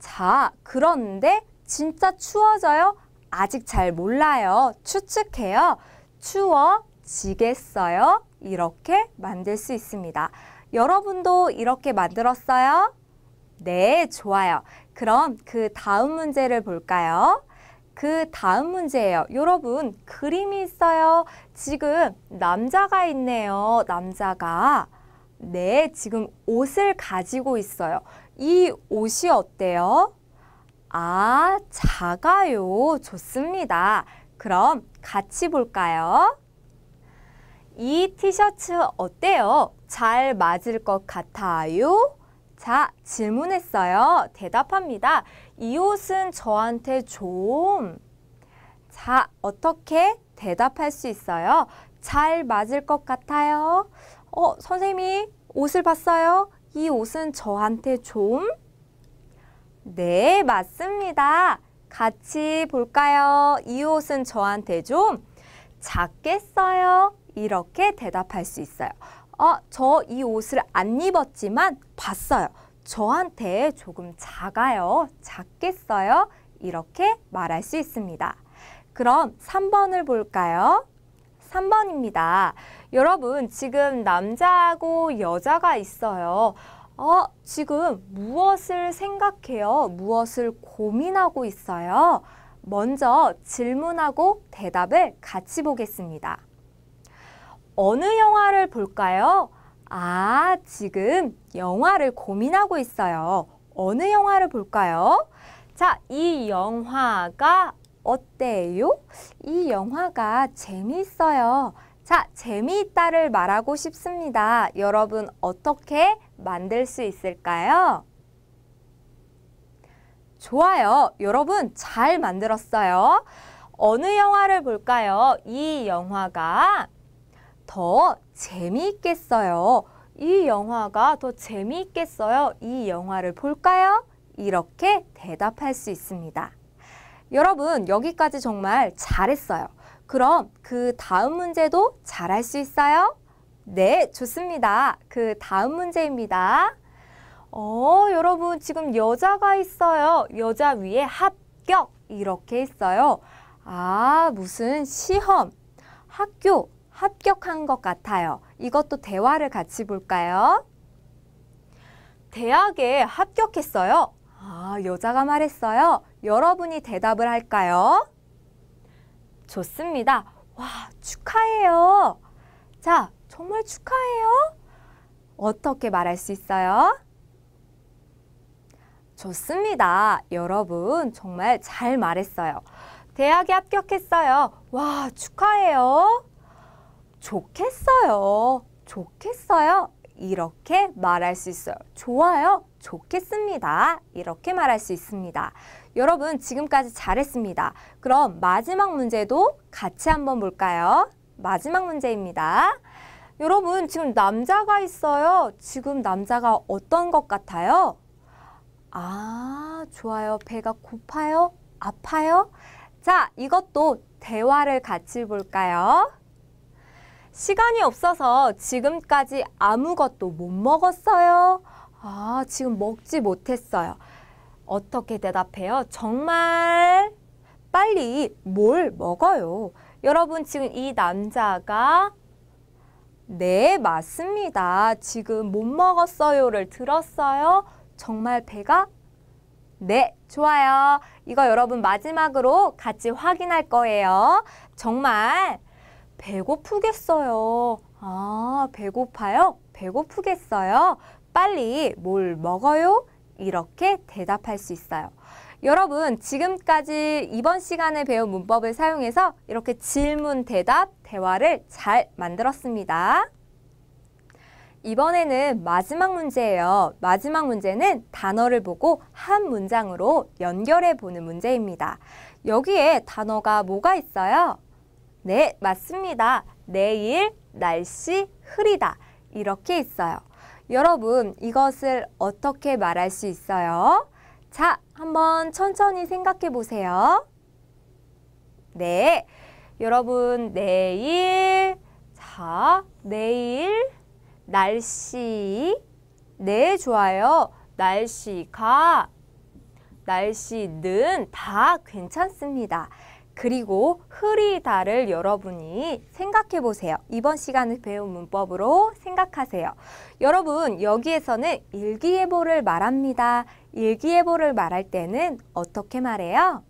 Speaker 1: 자, 그런데 진짜 추워져요? 아직 잘 몰라요. 추측해요. 추워지겠어요? 이렇게 만들 수 있습니다. 여러분도 이렇게 만들었어요? 네, 좋아요. 그럼 그 다음 문제를 볼까요? 그 다음 문제예요. 여러분, 그림이 있어요. 지금 남자가 있네요. 남자가. 네, 지금 옷을 가지고 있어요. 이 옷이 어때요? 아, 작아요. 좋습니다. 그럼 같이 볼까요? 이 티셔츠 어때요? 잘 맞을 것 같아요? 자, 질문했어요. 대답합니다. 이 옷은 저한테 좀... 자, 어떻게 대답할 수 있어요? 잘 맞을 것 같아요? 어, 선생님이 옷을 봤어요? 이 옷은 저한테 좀... 네, 맞습니다. 같이 볼까요? 이 옷은 저한테 좀 작겠어요? 이렇게 대답할 수 있어요. 아, 어, 저 이 옷을 안 입었지만 봤어요. 저한테 조금 작아요. 작겠어요? 이렇게 말할 수 있습니다. 그럼 3번을 볼까요? 3번입니다. 여러분, 지금 남자하고 여자가 있어요. 어, 지금 무엇을 생각해요? 무엇을 고민하고 있어요? 먼저 질문하고 대답을 같이 보겠습니다. 어느 영화를 볼까요? 아, 지금 영화를 고민하고 있어요. 어느 영화를 볼까요? 자, 이 영화가 어때요? 이 영화가 재미있어요. 자, 재미있다를 말하고 싶습니다. 여러분 어떻게 만들 수 있을까요? 좋아요. 여러분 잘 만들었어요. 어느 영화를 볼까요? 이 영화가 더 재미있겠어요. 이 영화가 더 재미있겠어요. 이 영화를 볼까요? 이렇게 대답할 수 있습니다. 여러분 여기까지 정말 잘했어요. 그럼 그 다음 문제도 잘할 수 있어요? 네, 좋습니다. 그 다음 문제입니다. 어, 여러분 지금 여자가 있어요. 여자 위에 합격 이렇게 있어요. 아, 무슨 시험, 학교 합격한 것 같아요. 이것도 대화를 같이 볼까요? 대학에 합격했어요. 아, 여자가 말했어요. 여러분이 대답을 할까요? 좋습니다. 와, 축하해요. 자, 정말 축하해요. 어떻게 말할 수 있어요? 좋습니다. 여러분 정말 잘 말했어요. 대학에 합격했어요. 와 축하해요. 좋겠어요. 좋겠어요. 이렇게 말할 수 있어요. 좋아요. 좋겠습니다. 이렇게 말할 수 있습니다. 여러분 지금까지 잘했습니다. 그럼 마지막 문제도 같이 한번 볼까요? 마지막 문제입니다. 여러분 지금 남자가 있어요. 지금 남자가 어떤 것 같아요? 아, 좋아요. 배가 고파요? 아파요? 자, 이것도 대화를 같이 볼까요? 시간이 없어서 지금까지 아무것도 못 먹었어요. 아, 지금 먹지 못했어요. 어떻게 대답해요? 정말 빨리 뭘 먹어요? 여러분 지금 이 남자가 네, 맞습니다. 지금 못 먹었어요를 들었어요. 정말 배가? 네, 좋아요. 이거 여러분 마지막으로 같이 확인할 거예요. 정말 배고프겠어요. 아, 배고파요? 배고프겠어요? 빨리 뭘 먹어요? 이렇게 대답할 수 있어요. 여러분 지금까지 이번 시간에 배운 문법을 사용해서 이렇게 질문, 대답, 대화를 잘 만들었습니다. 이번에는 마지막 문제예요. 마지막 문제는 단어를 보고 한 문장으로 연결해 보는 문제입니다. 여기에 단어가 뭐가 있어요? 네, 맞습니다. 내일, 날씨, 흐리다. 이렇게 있어요. 여러분, 이것을 어떻게 말할 수 있어요? 자, 한번 천천히 생각해 보세요. 네, 여러분 내일, 자, 내일 날씨, 네, 좋아요. 날씨가, 날씨는 다 괜찮습니다. 그리고 흐리다를 여러분이 생각해 보세요. 이번 시간에 배운 문법으로 생각하세요. 여러분 여기에서는 일기예보를 말합니다. 일기예보를 말할 때는 어떻게 말해요?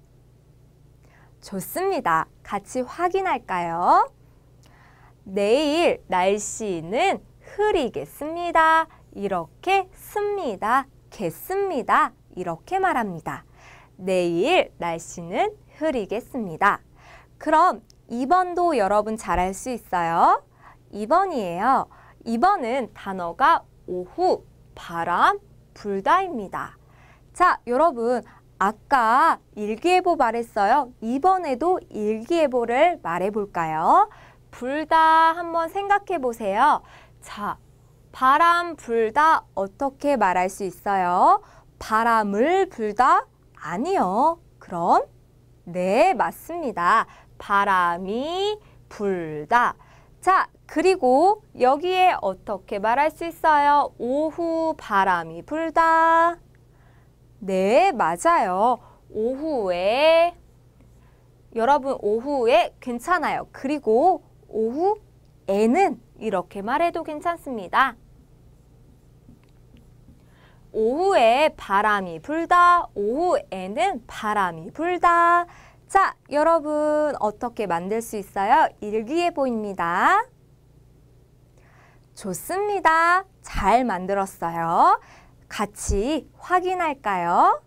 Speaker 1: 좋습니다. 같이 확인할까요? 내일 날씨는 흐리겠습니다. 이렇게 씁니다. 겠습니다. 이렇게 말합니다. 내일 날씨는 흐리겠습니다. 그럼 2번도 여러분 잘할 수 있어요. 2번이에요. 2번은 단어가 오후, 바람, 불다입니다. 자, 여러분 아까 일기예보 말했어요. 이번에도 일기예보를 말해볼까요? 불다 한번 생각해보세요. 자, 바람 불다 어떻게 말할 수 있어요? 바람을 불다? 아니요. 그럼 네, 맞습니다. 바람이 불다. 자, 그리고 여기에 어떻게 말할 수 있어요? 오후 바람이 불다. 네, 맞아요. 오후에 여러분 오후에 괜찮아요. 그리고 오후에는 이렇게 말해도 괜찮습니다. 오후에 바람이 불다. 오후에는 바람이 불다. 자, 여러분 어떻게 만들 수 있어요? 일기예보입니다. 좋습니다. 잘 만들었어요. 같이 확인할까요?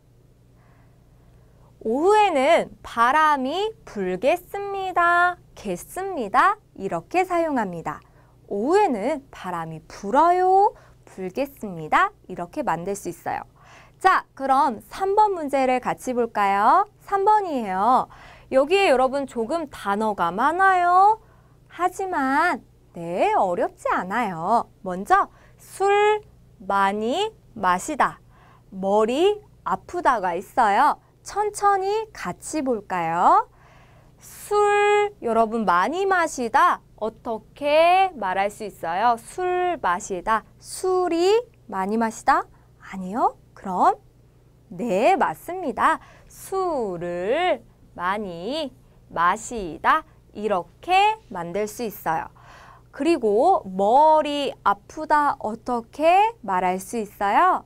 Speaker 1: 오후에는 바람이 불겠습니다. 겠습니다. 이렇게 사용합니다. 오후에는 바람이 불어요. 불겠습니다. 이렇게 만들 수 있어요. 자, 그럼 3번 문제를 같이 볼까요? 3번이에요. 여기에 여러분 조금 단어가 많아요. 하지만 네, 어렵지 않아요. 먼저 술 많이 마시다, 머리 아프다가 있어요. 천천히 같이 볼까요? 술 여러분 많이 마시다 어떻게 말할 수 있어요? 술 마시다. 술이 많이 마시다? 아니요. 그럼 네, 맞습니다. 술을 많이 마시다 이렇게 만들 수 있어요. 그리고 머리 아프다 어떻게 말할 수 있어요?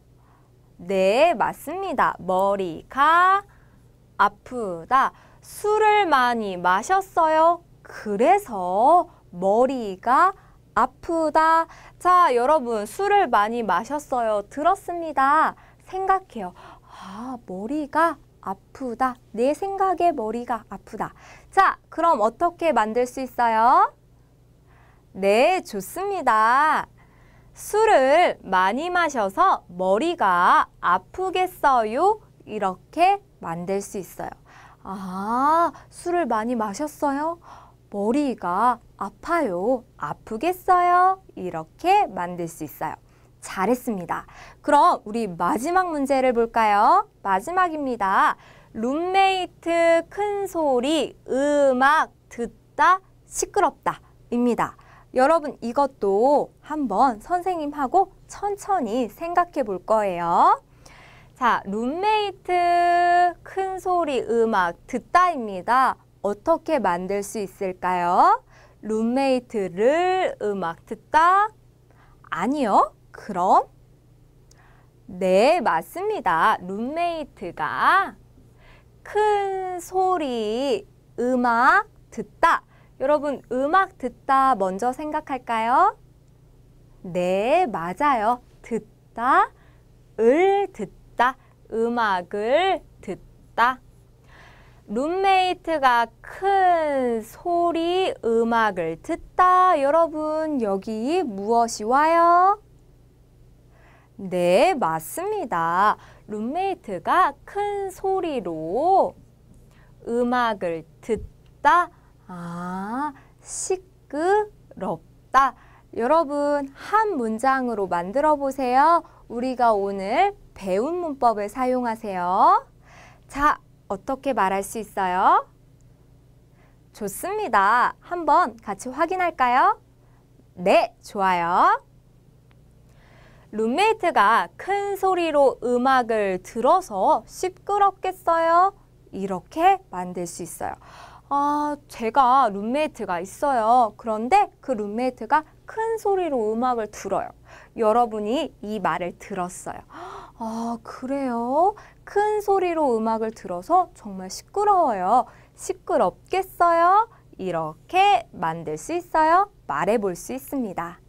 Speaker 1: 네, 맞습니다. 머리가 아프다. 술을 많이 마셨어요. 그래서 머리가 아프다. 자, 여러분 술을 많이 마셨어요. 들었습니다. 생각해요. 아, 머리가 아프다. 내 생각에 머리가 아프다. 자, 그럼 어떻게 만들 수 있어요? 네, 좋습니다. 술을 많이 마셔서 머리가 아프겠어요? 이렇게 만들 수 있어요. 아, 술을 많이 마셨어요? 머리가 아파요. 아프겠어요? 이렇게 만들 수 있어요. 잘했습니다. 그럼 우리 마지막 문제를 볼까요? 마지막입니다. 룸메이트 큰 소리, 음악, 듣다, 시끄럽다. 입니다. 여러분 이것도 한번 선생님하고 천천히 생각해 볼 거예요. 자, 룸메이트 큰 소리 음악 듣다입니다. 어떻게 만들 수 있을까요? 룸메이트를 음악 듣다? 아니요. 그럼? 네, 맞습니다. 룸메이트가 큰 소리 음악 듣다 여러분 음악 듣다 먼저 생각할까요? 네, 맞아요. 듣다, 을 듣다, 음악을 듣다. 룸메이트가 큰 소리 음악을 듣다. 여러분, 여기 무엇이 와요? 네, 맞습니다. 룸메이트가 큰 소리로 음악을 듣다. 아, 시끄럽다. 여러분, 한 문장으로 만들어 보세요. 우리가 오늘 배운 문법을 사용하세요. 자, 어떻게 말할 수 있어요? 좋습니다. 한번 같이 확인할까요? 네, 좋아요. 룸메이트가 큰 소리로 음악을 들어서 시끄럽겠어요? 이렇게 만들 수 있어요. 아, 제가 룸메이트가 있어요. 그런데 그 룸메이트가 큰 소리로 음악을 들어요. 여러분이 이 말을 들었어요. 아, 그래요? 큰 소리로 음악을 들어서 정말 시끄러워요. 시끄럽겠어요? 이렇게 만들 수 있어요. 말해 볼 수 있습니다.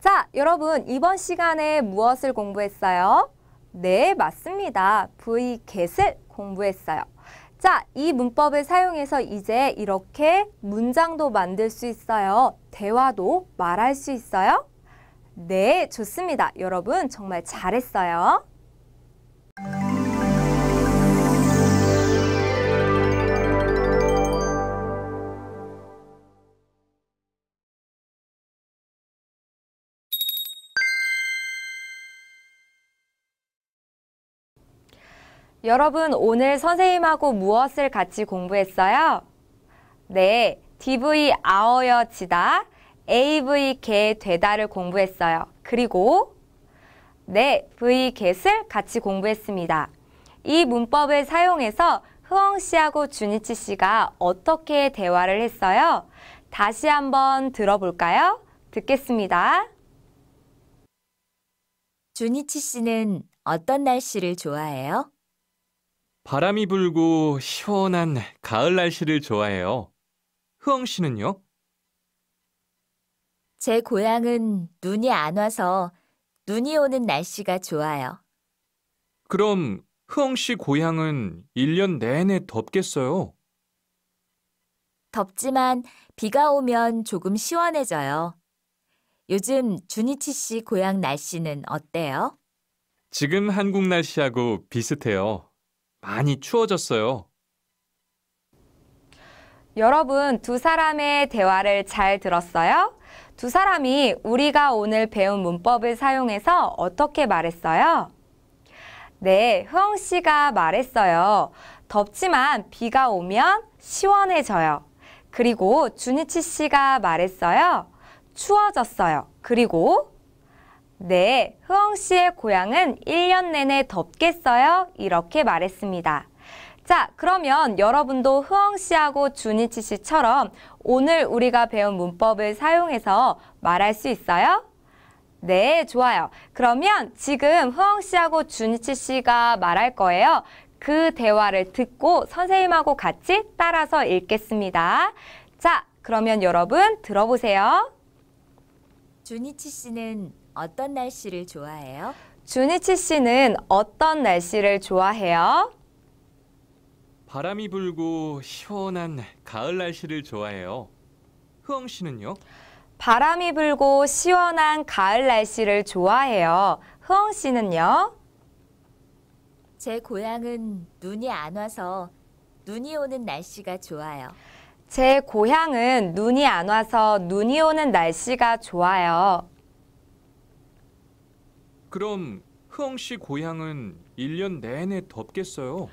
Speaker 1: 자, 여러분, 이번 시간에 무엇을 공부했어요? 네, 맞습니다. V g e t 을 공부했어요. 자, 이 문법을 사용해서 이제 이렇게 문장도 만들 수 있어요. 대화도 말할 수 있어요. 네, 좋습니다. 여러분 정말 잘했어요. 여러분 오늘 선생님하고 무엇을 같이 공부했어요? 네, DV 아어여 지다, AV 개 되다를 공부했어요. 그리고 네, V g 을 같이 공부했습니다. 이 문법을 사용해서 흐엉 씨하고 준이치 씨가 어떻게 대화를 했어요? 다시 한번 들어볼까요? 듣겠습니다.
Speaker 2: 준이치 씨는 어떤 날씨를 좋아해요?
Speaker 3: 바람이 불고 시원한 가을 날씨를 좋아해요. 흐엉 씨는요?
Speaker 2: 제 고향은 눈이 안 와서 눈이 오는 날씨가 좋아요.
Speaker 3: 그럼 흐엉 씨 고향은 1년 내내 덥겠어요.
Speaker 2: 덥지만 비가 오면 조금 시원해져요. 요즘 주니치 씨 고향 날씨는 어때요?
Speaker 3: 지금 한국 날씨하고 비슷해요. 많이 추워졌어요.
Speaker 1: 여러분, 두 사람의 대화를 잘 들었어요? 두 사람이 우리가 오늘 배운 문법을 사용해서 어떻게 말했어요? 네, 흐엉 씨가 말했어요. 덥지만 비가 오면 시원해져요. 그리고 준이치 씨가 말했어요. 추워졌어요. 그리고 네, 흐엉 씨의 고향은 1년 내내 덥겠어요? 이렇게 말했습니다. 자, 그러면 여러분도 흐엉 씨하고 준이치 씨처럼 오늘 우리가 배운 문법을 사용해서 말할 수 있어요? 네, 좋아요. 그러면 지금 흐엉 씨하고 준이치 씨가 말할 거예요. 그 대화를 듣고 선생님하고 같이 따라서 읽겠습니다. 자, 그러면 여러분 들어보세요.
Speaker 2: 준이치 씨는 어떤 날씨를 좋아해요?
Speaker 1: 준희치 씨는 어떤 날씨를 좋아해요?
Speaker 3: 바람이 불고 시원한 가을 날씨를 좋아해요. 흐엉 씨는요?
Speaker 1: 바람이 불고 시원한 가을 날씨를 좋아해요. 흐엉 씨는요?
Speaker 2: 제 고향은 눈이 안 와서 눈이 오는 날씨가 좋아요.
Speaker 1: 제 고향은 눈이 안 와서 눈이 오는 날씨가 좋아요.
Speaker 3: 그럼 흥씨 고향은 1년 내내 덥겠어요?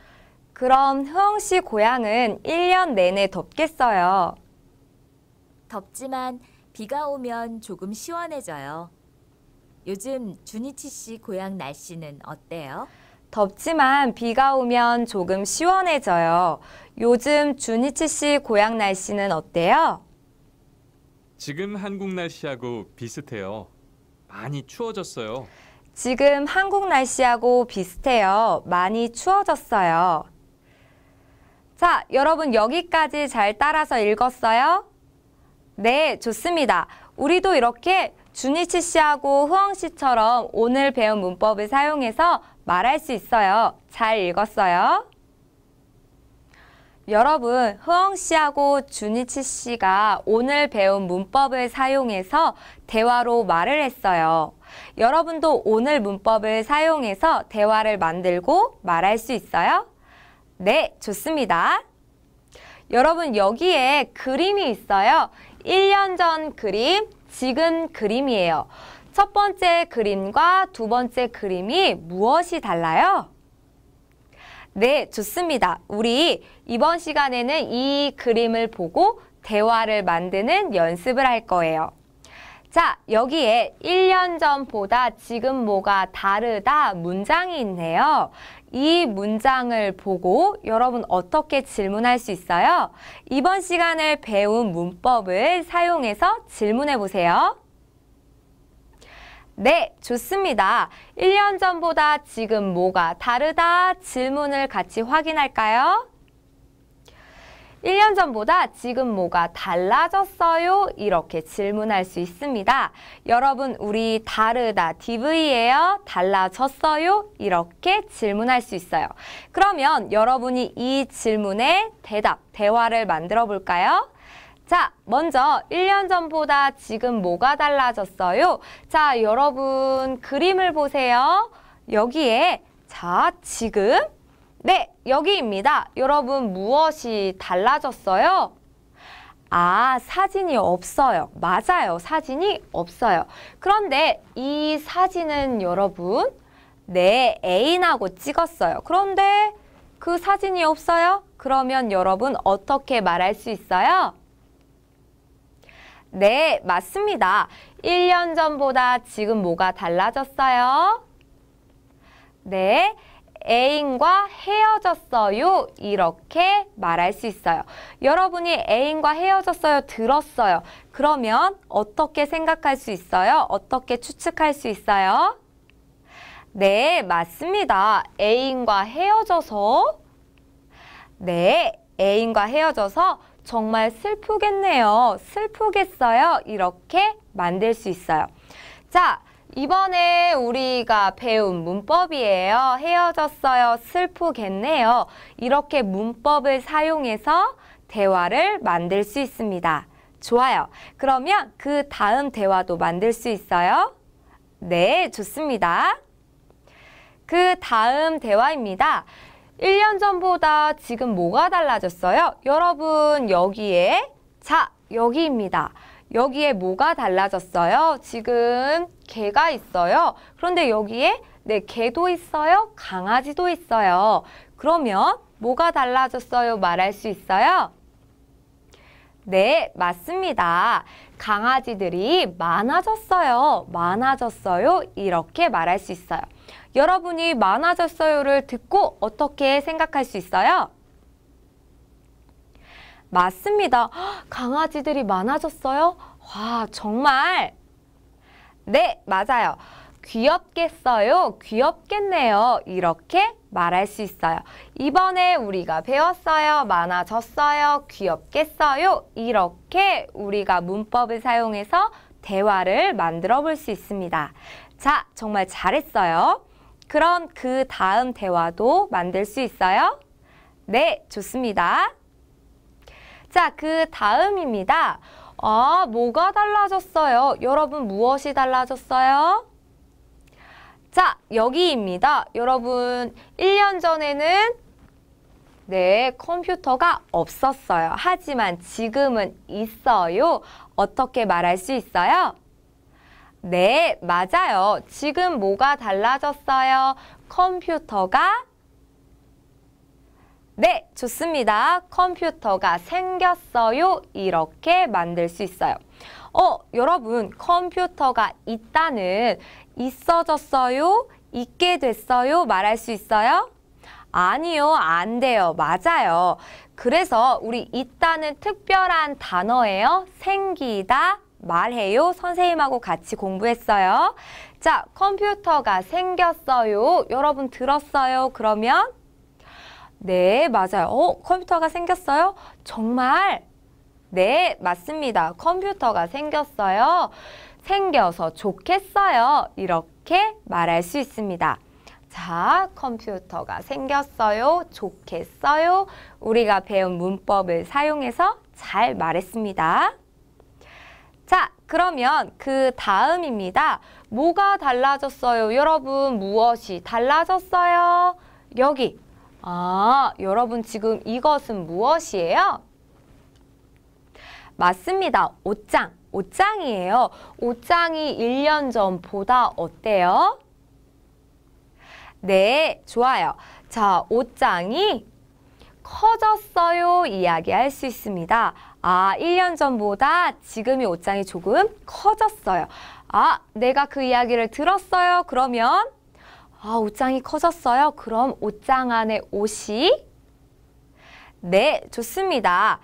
Speaker 1: 그럼 흐씨 고향은 1년 내내 덥겠어요.
Speaker 2: 덥지만 비가 오면 조금 시원해져요. 요즘 준이치 씨 고향 날씨는
Speaker 1: 어때요? 덥지만 비가 오면 조금 시원해져요. 요즘 준이치 씨 고향 날씨는 어때요?
Speaker 3: 지금 한국 날씨하고 비슷해요. 많이 추워졌어요.
Speaker 1: 지금 한국 날씨하고 비슷해요. 많이 추워졌어요. 자, 여러분 여기까지 잘 따라서 읽었어요? 네, 좋습니다. 우리도 이렇게 준희치 씨하고 후엉 씨처럼 오늘 배운 문법을 사용해서 말할 수 있어요. 잘 읽었어요? 여러분, 흐엉 씨하고 준이치 씨가 오늘 배운 문법을 사용해서 대화로 말을 했어요. 여러분도 오늘 문법을 사용해서 대화를 만들고 말할 수 있어요? 네, 좋습니다. 여러분 여기에 그림이 있어요. 1년 전 그림, 지금 그림이에요. 첫 번째 그림과 두 번째 그림이 무엇이 달라요? 네, 좋습니다. 우리 이번 시간에는 이 그림을 보고 대화를 만드는 연습을 할 거예요. 자, 여기에 1년 전보다 지금 뭐가 다르다 문장이 있네요. 이 문장을 보고 여러분 어떻게 질문할 수 있어요? 이번 시간을 배운 문법을 사용해서 질문해 보세요. 네, 좋습니다. 1년 전보다 지금 뭐가 다르다 질문을 같이 확인할까요? 1년 전보다 지금 뭐가 달라졌어요? 이렇게 질문할 수 있습니다. 여러분, 우리 다르다 DV예요? 달라졌어요? 이렇게 질문할 수 있어요. 그러면 여러분이 이 질문에 대답, 대화를 만들어 볼까요? 자, 먼저 1년 전보다 지금 뭐가 달라졌어요? 자, 여러분 그림을 보세요. 여기에 자, 지금 네, 여기입니다. 여러분 무엇이 달라졌어요? 아, 사진이 없어요. 맞아요. 사진이 없어요. 그런데 이 사진은 여러분 내 애인하고 찍었어요. 그런데 그 사진이 없어요? 그러면 여러분 어떻게 말할 수 있어요? 네, 맞습니다. 1년 전보다 지금 뭐가 달라졌어요? 네, 애인과 헤어졌어요. 이렇게 말할 수 있어요. 여러분이 애인과 헤어졌어요. 들었어요. 그러면 어떻게 생각할 수 있어요? 어떻게 추측할 수 있어요? 네, 맞습니다. 애인과 헤어져서 네, 애인과 헤어져서 정말 슬프겠네요. 슬프겠어요. 이렇게 만들 수 있어요. 자, 이번에 우리가 배운 문법이에요. 헤어졌어요. 슬프겠네요. 이렇게 문법을 사용해서 대화를 만들 수 있습니다. 좋아요. 그러면 그 다음 대화도 만들 수 있어요? 네, 좋습니다. 그 다음 대화입니다. 1년 전보다 지금 뭐가 달라졌어요? 여러분 여기에 자, 여기입니다. 여기에 뭐가 달라졌어요? 지금 개가 있어요. 그런데 여기에 네, 개도 있어요. 강아지도 있어요. 그러면 뭐가 달라졌어요? 말할 수 있어요? 네, 맞습니다. 강아지들이 많아졌어요. 많아졌어요. 이렇게 말할 수 있어요. 여러분이 많아졌어요를 듣고 어떻게 생각할 수 있어요? 맞습니다. [GASPS] 강아지들이 많아졌어요? 와, 정말? 네, 맞아요. 귀엽겠어요? 귀엽겠네요. 이렇게 말할 수 있어요. 이번에 우리가 배웠어요. 많아졌어요. 귀엽겠어요. 이렇게 우리가 문법을 사용해서 대화를 만들어 볼 수 있습니다. 자, 정말 잘했어요. 그럼 그 다음 대화도 만들 수 있어요? 네, 좋습니다. 자, 그 다음입니다. 아, 뭐가 달라졌어요? 여러분 무엇이 달라졌어요? 자, 여기입니다. 여러분, 1년 전에는 네, 컴퓨터가 없었어요. 하지만 지금은 있어요. 어떻게 말할 수 있어요? 네, 맞아요. 지금 뭐가 달라졌어요? 컴퓨터가 네, 좋습니다. 컴퓨터가 생겼어요. 이렇게 만들 수 있어요. 어, 여러분, 컴퓨터가 있다는 있어졌어요, 있게 됐어요 말할 수 있어요? 아니요, 안 돼요. 맞아요. 그래서 우리 있다는 특별한 단어예요. 생기다, 말해요. 선생님하고 같이 공부했어요. 자, 컴퓨터가 생겼어요. 여러분 들었어요. 그러면 네, 맞아요. 어, 컴퓨터가 생겼어요? 정말? 네, 맞습니다. 컴퓨터가 생겼어요. 생겨서 좋겠어요. 이렇게 말할 수 있습니다. 자, 컴퓨터가 생겼어요. 좋겠어요. 우리가 배운 문법을 사용해서 잘 말했습니다. 자, 그러면 그 다음입니다. 뭐가 달라졌어요? 여러분, 무엇이 달라졌어요? 여기 아, 여러분 지금 이것은 무엇이에요? 맞습니다. 옷장, 옷장이에요. 옷장이 1년 전보다 어때요? 네, 좋아요. 자, 옷장이 커졌어요 이야기할 수 있습니다. 아, 1년 전보다 지금의 옷장이 조금 커졌어요. 아, 내가 그 이야기를 들었어요. 그러면 아, 옷장이 커졌어요. 그럼 옷장 안에 옷이? 네, 좋습니다.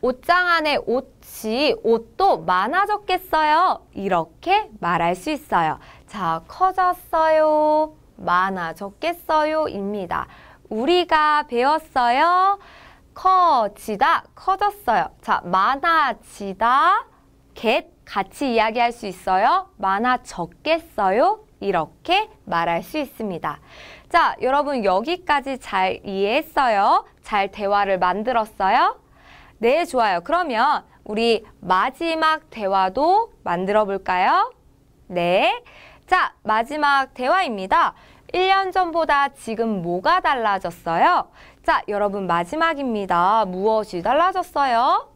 Speaker 1: 옷장 안에 옷이 옷도 많아졌겠어요. 이렇게 말할 수 있어요. 자, 커졌어요. 많아졌겠어요. 입니다. 우리가 배웠어요. 커지다, 커졌어요. 자, 많아지다, get 같이 이야기할 수 있어요. 많아졌겠어요. 이렇게 말할 수 있습니다. 자, 여러분 여기까지 잘 이해했어요? 잘 대화를 만들었어요? 네, 좋아요. 그러면 우리 마지막 대화도 만들어 볼까요? 네. 자, 마지막 대화입니다. 1년 전보다 지금 뭐가 달라졌어요? 자, 여러분 마지막입니다. 무엇이 달라졌어요?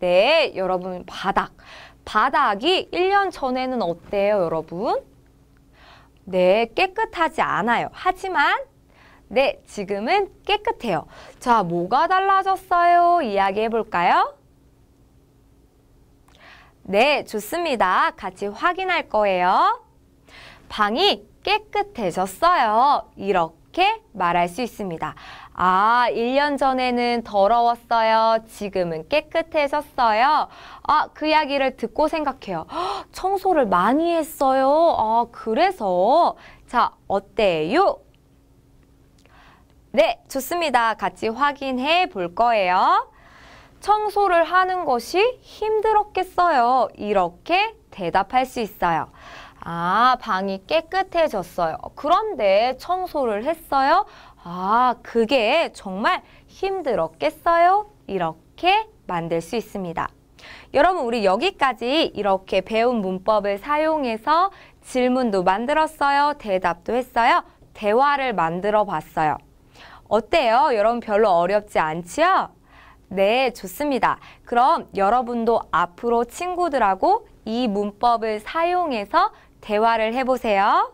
Speaker 1: 네, 여러분 바닥. 바닥이 1년 전에는 어때요, 여러분? 네, 깨끗하지 않아요. 하지만 네, 지금은 깨끗해요. 자, 뭐가 달라졌어요? 이야기해 볼까요? 네, 좋습니다. 같이 확인할 거예요. 방이 깨끗해졌어요. 이렇게. 이렇게 말할 수 있습니다. 아, 1년 전에는 더러웠어요. 지금은 깨끗해졌어요. 아, 그 이야기를 듣고 생각해요. 청소를 많이 했어요. 아, 그래서 자, 어때요? 네, 좋습니다. 같이 확인해 볼 거예요. 청소를 하는 것이 힘들었겠어요. 이렇게 대답할 수 있어요. 아, 방이 깨끗해졌어요. 그런데 청소를 했어요? 아, 그게 정말 힘들었겠어요? 이렇게 만들 수 있습니다. 여러분, 우리 여기까지 이렇게 배운 문법을 사용해서 질문도 만들었어요. 대답도 했어요. 대화를 만들어 봤어요. 어때요? 여러분 별로 어렵지 않지요? 네, 좋습니다. 그럼 여러분도 앞으로 친구들하고 이 문법을 사용해서 대화를 해보세요.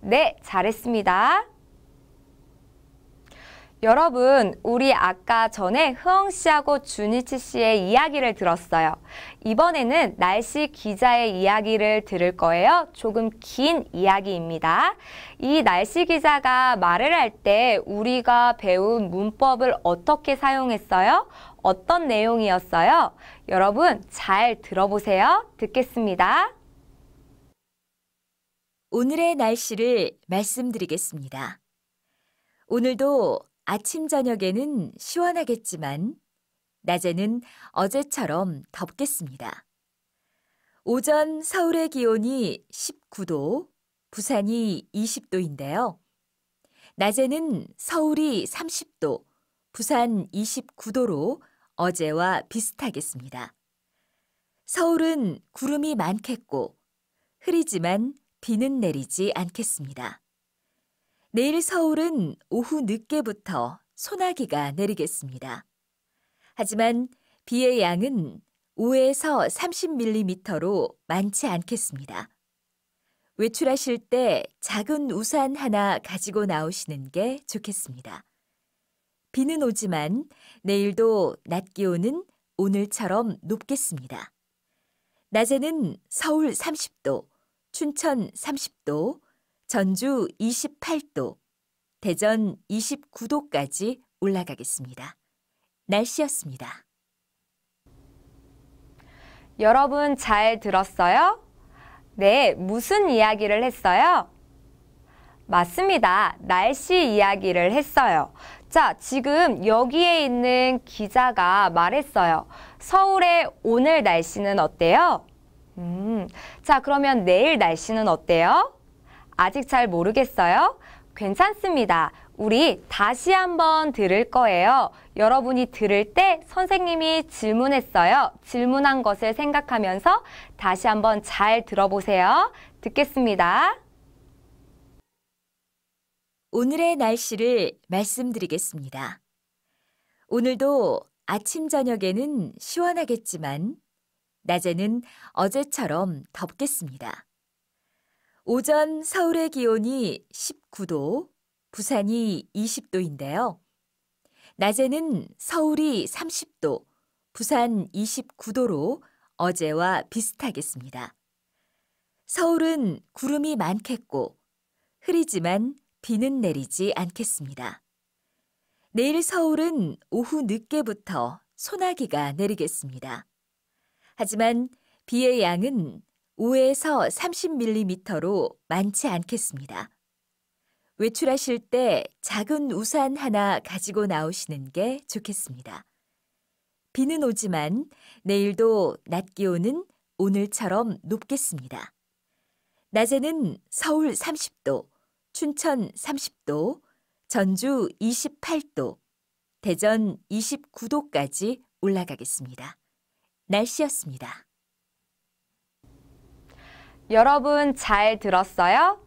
Speaker 1: 네, 잘했습니다. 여러분, 우리 아까 전에 흐엉 씨하고 준이치 씨의 이야기를 들었어요. 이번에는 날씨 기자의 이야기를 들을 거예요. 조금 긴 이야기입니다. 이 날씨 기자가 말을 할 때 우리가 배운 문법을 어떻게 사용했어요? 어떤 내용이었어요? 여러분, 잘 들어보세요. 듣겠습니다.
Speaker 2: 오늘의 날씨를 말씀드리겠습니다. 오늘도 아침 저녁에는 시원하겠지만 낮에는 어제처럼 덥겠습니다. 오전 서울의 기온이 19도, 부산이 20도인데요. 낮에는 서울이 30도, 부산 29도로 어제와 비슷하겠습니다. 서울은 구름이 많겠고 흐리지만 비는 내리지 않겠습니다. 내일 서울은 오후 늦게부터 소나기가 내리겠습니다. 하지만 비의 양은 5에서 30mm로 많지 않겠습니다. 외출하실 때 작은 우산 하나 가지고 나오시는 게 좋겠습니다. 비는 오지만 내일도 낮 기온은 오늘처럼 높겠습니다. 낮에는 서울 30도, 춘천 30도, 전주 28도, 대전 29도까지 올라가겠습니다.
Speaker 1: 날씨였습니다. 여러분 잘 들었어요? 네, 무슨 이야기를 했어요? 맞습니다. 날씨 이야기를 했어요. 자, 지금 여기에 있는 기자가 말했어요. 서울의 오늘 날씨는 어때요? 음, 자 그러면 내일 날씨는 어때요? 아직 잘 모르겠어요? 괜찮습니다. 우리 다시 한번 들을 거예요. 여러분이 들을 때 선생님이 질문했어요. 질문한 것을 생각하면서 다시 한번 잘 들어보세요. 듣겠습니다.
Speaker 2: 오늘의 날씨를 말씀드리겠습니다. 오늘도 아침 저녁에는 시원하겠지만 낮에는 어제처럼 덥겠습니다. 오전 서울의 기온이 19도, 부산이 20도인데요. 낮에는 서울이 30도, 부산 29도로 어제와 비슷하겠습니다. 서울은 구름이 많겠고 흐리지만 비는 내리지 않겠습니다. 내일 서울은 오후 늦게부터 소나기가 내리겠습니다. 하지만 비의 양은 5에서 30mm로 많지 않겠습니다. 외출하실 때 작은 우산 하나 가지고 나오시는 게 좋겠습니다. 비는 오지만 내일도 낮 기온은 오늘처럼 높겠습니다. 낮에는 서울 30도, 춘천 30도, 전주 28도, 대전 29도까지 올라가겠습니다. 날씨였습니다.
Speaker 1: 여러분 잘 들었어요?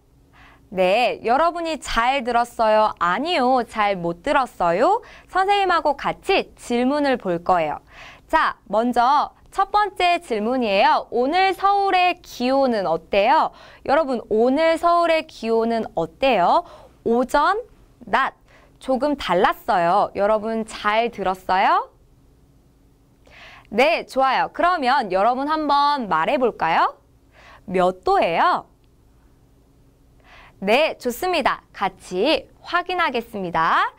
Speaker 1: 네, 여러분이 잘 들었어요? 아니요, 잘 못 들었어요? 선생님하고 같이 질문을 볼 거예요. 자, 먼저 첫 번째 질문이에요. 오늘 서울의 기온은 어때요? 여러분, 오늘 서울의 기온은 어때요? 오전, 낮, 조금 달랐어요. 여러분 잘 들었어요? 네, 좋아요. 그러면 여러분 한번 말해볼까요? 몇 도예요? 네, 좋습니다. 같이 확인하겠습니다.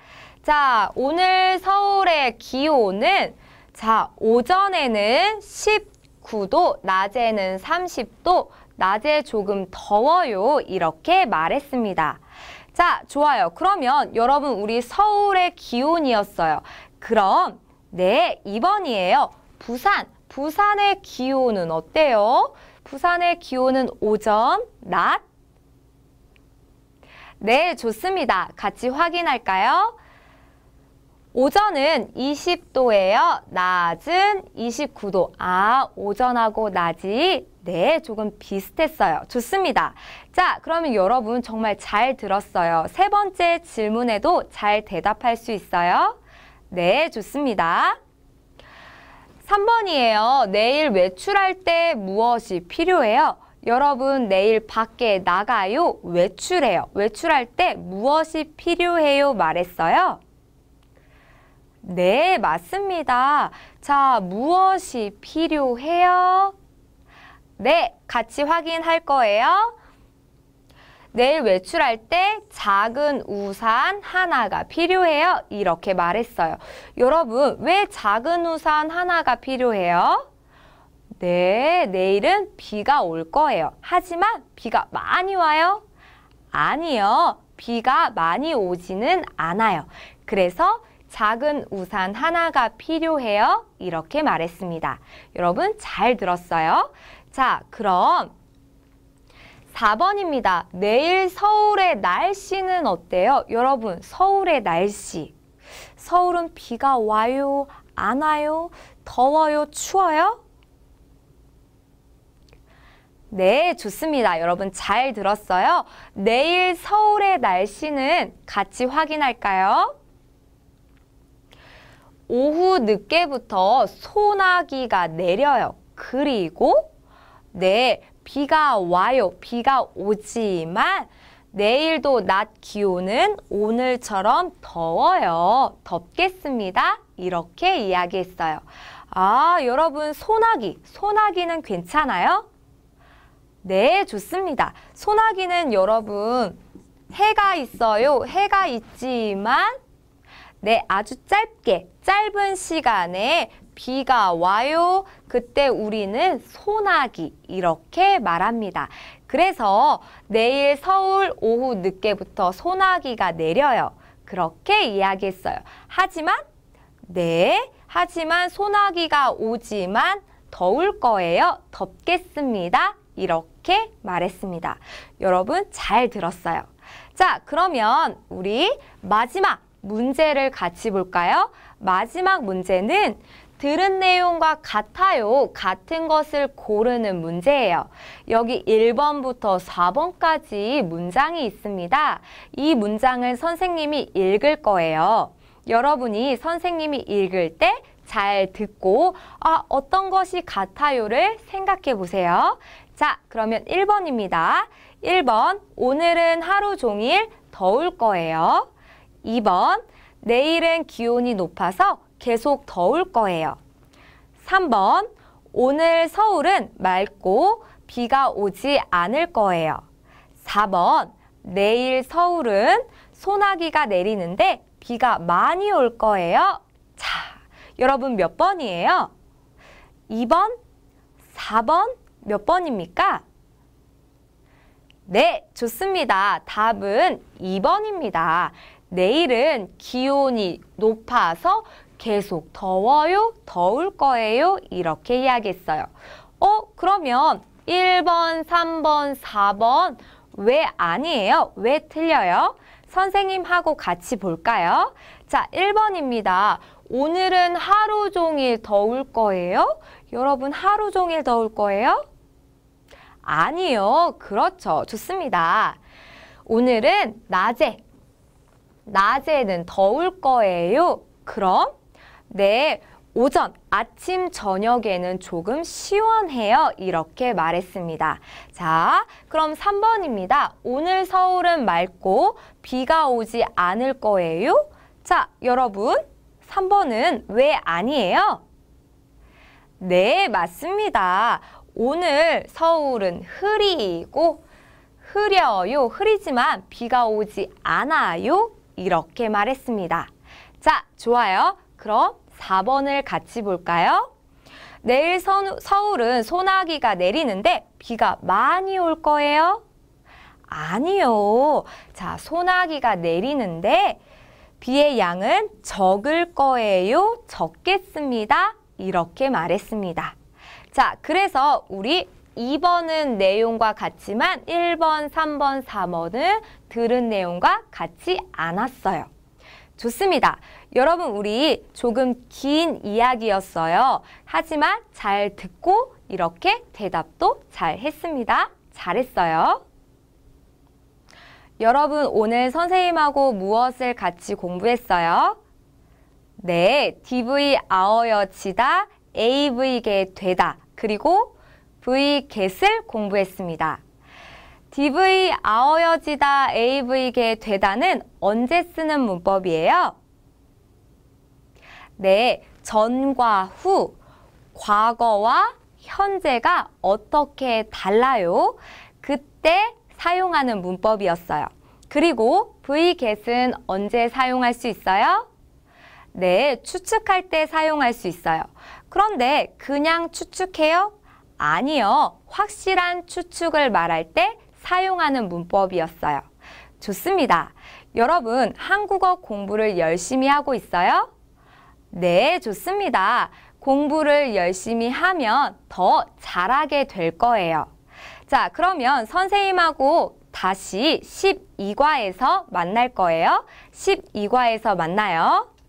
Speaker 1: 자, 오늘 서울의 기온은 자, 오전에는 19도, 낮에는 30도, 낮에 조금 더워요. 이렇게 말했습니다. 자, 좋아요. 그러면 여러분 우리 서울의 기온이었어요. 그럼 네, 2번이에요. 부산, 부산의 기온은 어때요? 부산의 기온은 오전, 낮. 네, 좋습니다. 같이 확인할까요? 오전은 20도예요. 낮은 29도. 아, 오전하고 낮이 네, 조금 비슷했어요. 좋습니다. 자, 그러면 여러분 정말 잘 들었어요. 세 번째 질문에도 잘 대답할 수 있어요. 네, 좋습니다. 3번이에요. 내일 외출할 때 무엇이 필요해요? 여러분 내일 밖에 나가요. 외출해요. 외출할 때 무엇이 필요해요? 말했어요. 네, 맞습니다. 자, 무엇이 필요해요? 네, 같이 확인할 거예요. 내일 외출할 때 작은 우산 하나가 필요해요. 이렇게 말했어요. 여러분, 왜 작은 우산 하나가 필요해요? 네, 내일은 비가 올 거예요. 하지만 비가 많이 와요? 아니요. 비가 많이 오지는 않아요. 그래서 작은 우산 하나가 필요해요. 이렇게 말했습니다. 여러분 잘 들었어요? 자, 그럼 4번입니다. 내일 서울의 날씨는 어때요? 여러분, 서울의 날씨. 서울은 비가 와요? 안 와요? 더워요? 추워요? 네, 좋습니다. 여러분 잘 들었어요? 내일 서울의 날씨는 같이 확인할까요? 오후 늦게부터 소나기가 내려요. 그리고 네, 비가 와요. 비가 오지만 내일도 낮 기온은 오늘처럼 더워요. 덥겠습니다. 이렇게 이야기했어요. 아, 여러분 소나기, 소나기는 괜찮아요? 네, 좋습니다. 소나기는 여러분 해가 있어요. 해가 있지만 네, 아주 짧게 짧은 시간에 비가 와요. 그때 우리는 소나기 이렇게 말합니다. 그래서 내일 서울 오후 늦게부터 소나기가 내려요. 그렇게 이야기했어요. 하지만 네, 하지만 소나기가 오지만 더울 거예요. 덥겠습니다. 이렇게 말했습니다. 여러분 잘 들었어요. 자, 그러면 우리 마지막 문제를 같이 볼까요? 마지막 문제는 들은 내용과 같아요, 같은 것을 고르는 문제예요. 여기 1번부터 4번까지 문장이 있습니다. 이 문장을 선생님이 읽을 거예요. 여러분이 선생님이 읽을 때 잘 듣고 아, 어떤 것이 같아요를 생각해 보세요. 자, 그러면 1번입니다. 1번 오늘은 하루 종일 더울 거예요. 2번 내일은 기온이 높아서 계속 더울 거예요. 3번 오늘 서울은 맑고 비가 오지 않을 거예요. 4번 내일 서울은 소나기가 내리는데 비가 많이 올 거예요. 자, 여러분 몇 번이에요? 2번, 4번 몇 번입니까? 네, 좋습니다. 답은 2번입니다. 내일은 기온이 높아서 계속 더워요, 더울 거예요 이렇게 이야기했어요. 어, 그러면 1번, 3번, 4번 왜 아니에요? 왜 틀려요? 선생님하고 같이 볼까요? 자, 1번입니다. 오늘은 하루 종일 더울 거예요? 여러분 하루 종일 더울 거예요? 아니요. 그렇죠. 좋습니다. 오늘은 낮에, 낮에는 더울 거예요. 그럼 네, 오전, 아침, 저녁에는 조금 시원해요. 이렇게 말했습니다. 자, 그럼 3번입니다. 오늘 서울은 맑고 비가 오지 않을 거예요. 자, 여러분, 3번은 왜 아니에요? 네, 맞습니다. 오늘 서울은 흐리고 흐려요, 흐리지만 비가 오지 않아요. 이렇게 말했습니다. 자, 좋아요. 그럼 4번을 같이 볼까요? 내일 서, 서울은 소나기가 내리는데 비가 많이 올 거예요? 아니요. 자, 소나기가 내리는데 비의 양은 적을 거예요? 적겠습니다. 이렇게 말했습니다. 자, 그래서 우리 2번은 내용과 같지만 1번, 3번, 4번은 들은 내용과 같지 않았어요. 좋습니다. 여러분 우리 조금 긴 이야기였어요. 하지만 잘 듣고 이렇게 대답도 잘 했습니다. 잘했어요. 여러분 오늘 선생님하고 무엇을 같이 공부했어요? 네, DV 아어여치다, AV게 되다, 그리고 V겟을 공부했습니다. DV 아어여지다, AV게 되다는 언제 쓰는 문법이에요? 네, 전과 후, 과거와 현재가 어떻게 달라요? 그때 사용하는 문법이었어요. 그리고 vget은 언제 사용할 수 있어요? 네, 추측할 때 사용할 수 있어요. 그런데 그냥 추측해요? 아니요. 확실한 추측을 말할 때 사용하는 문법이었어요. 좋습니다. 여러분, 한국어 공부를 열심히 하고 있어요? 네, 좋습니다. 공부를 열심히 하면 더 잘하게 될 거예요. 자, 그러면 선생님하고 다시 12과에서 만날 거예요. 12과에서 만나요.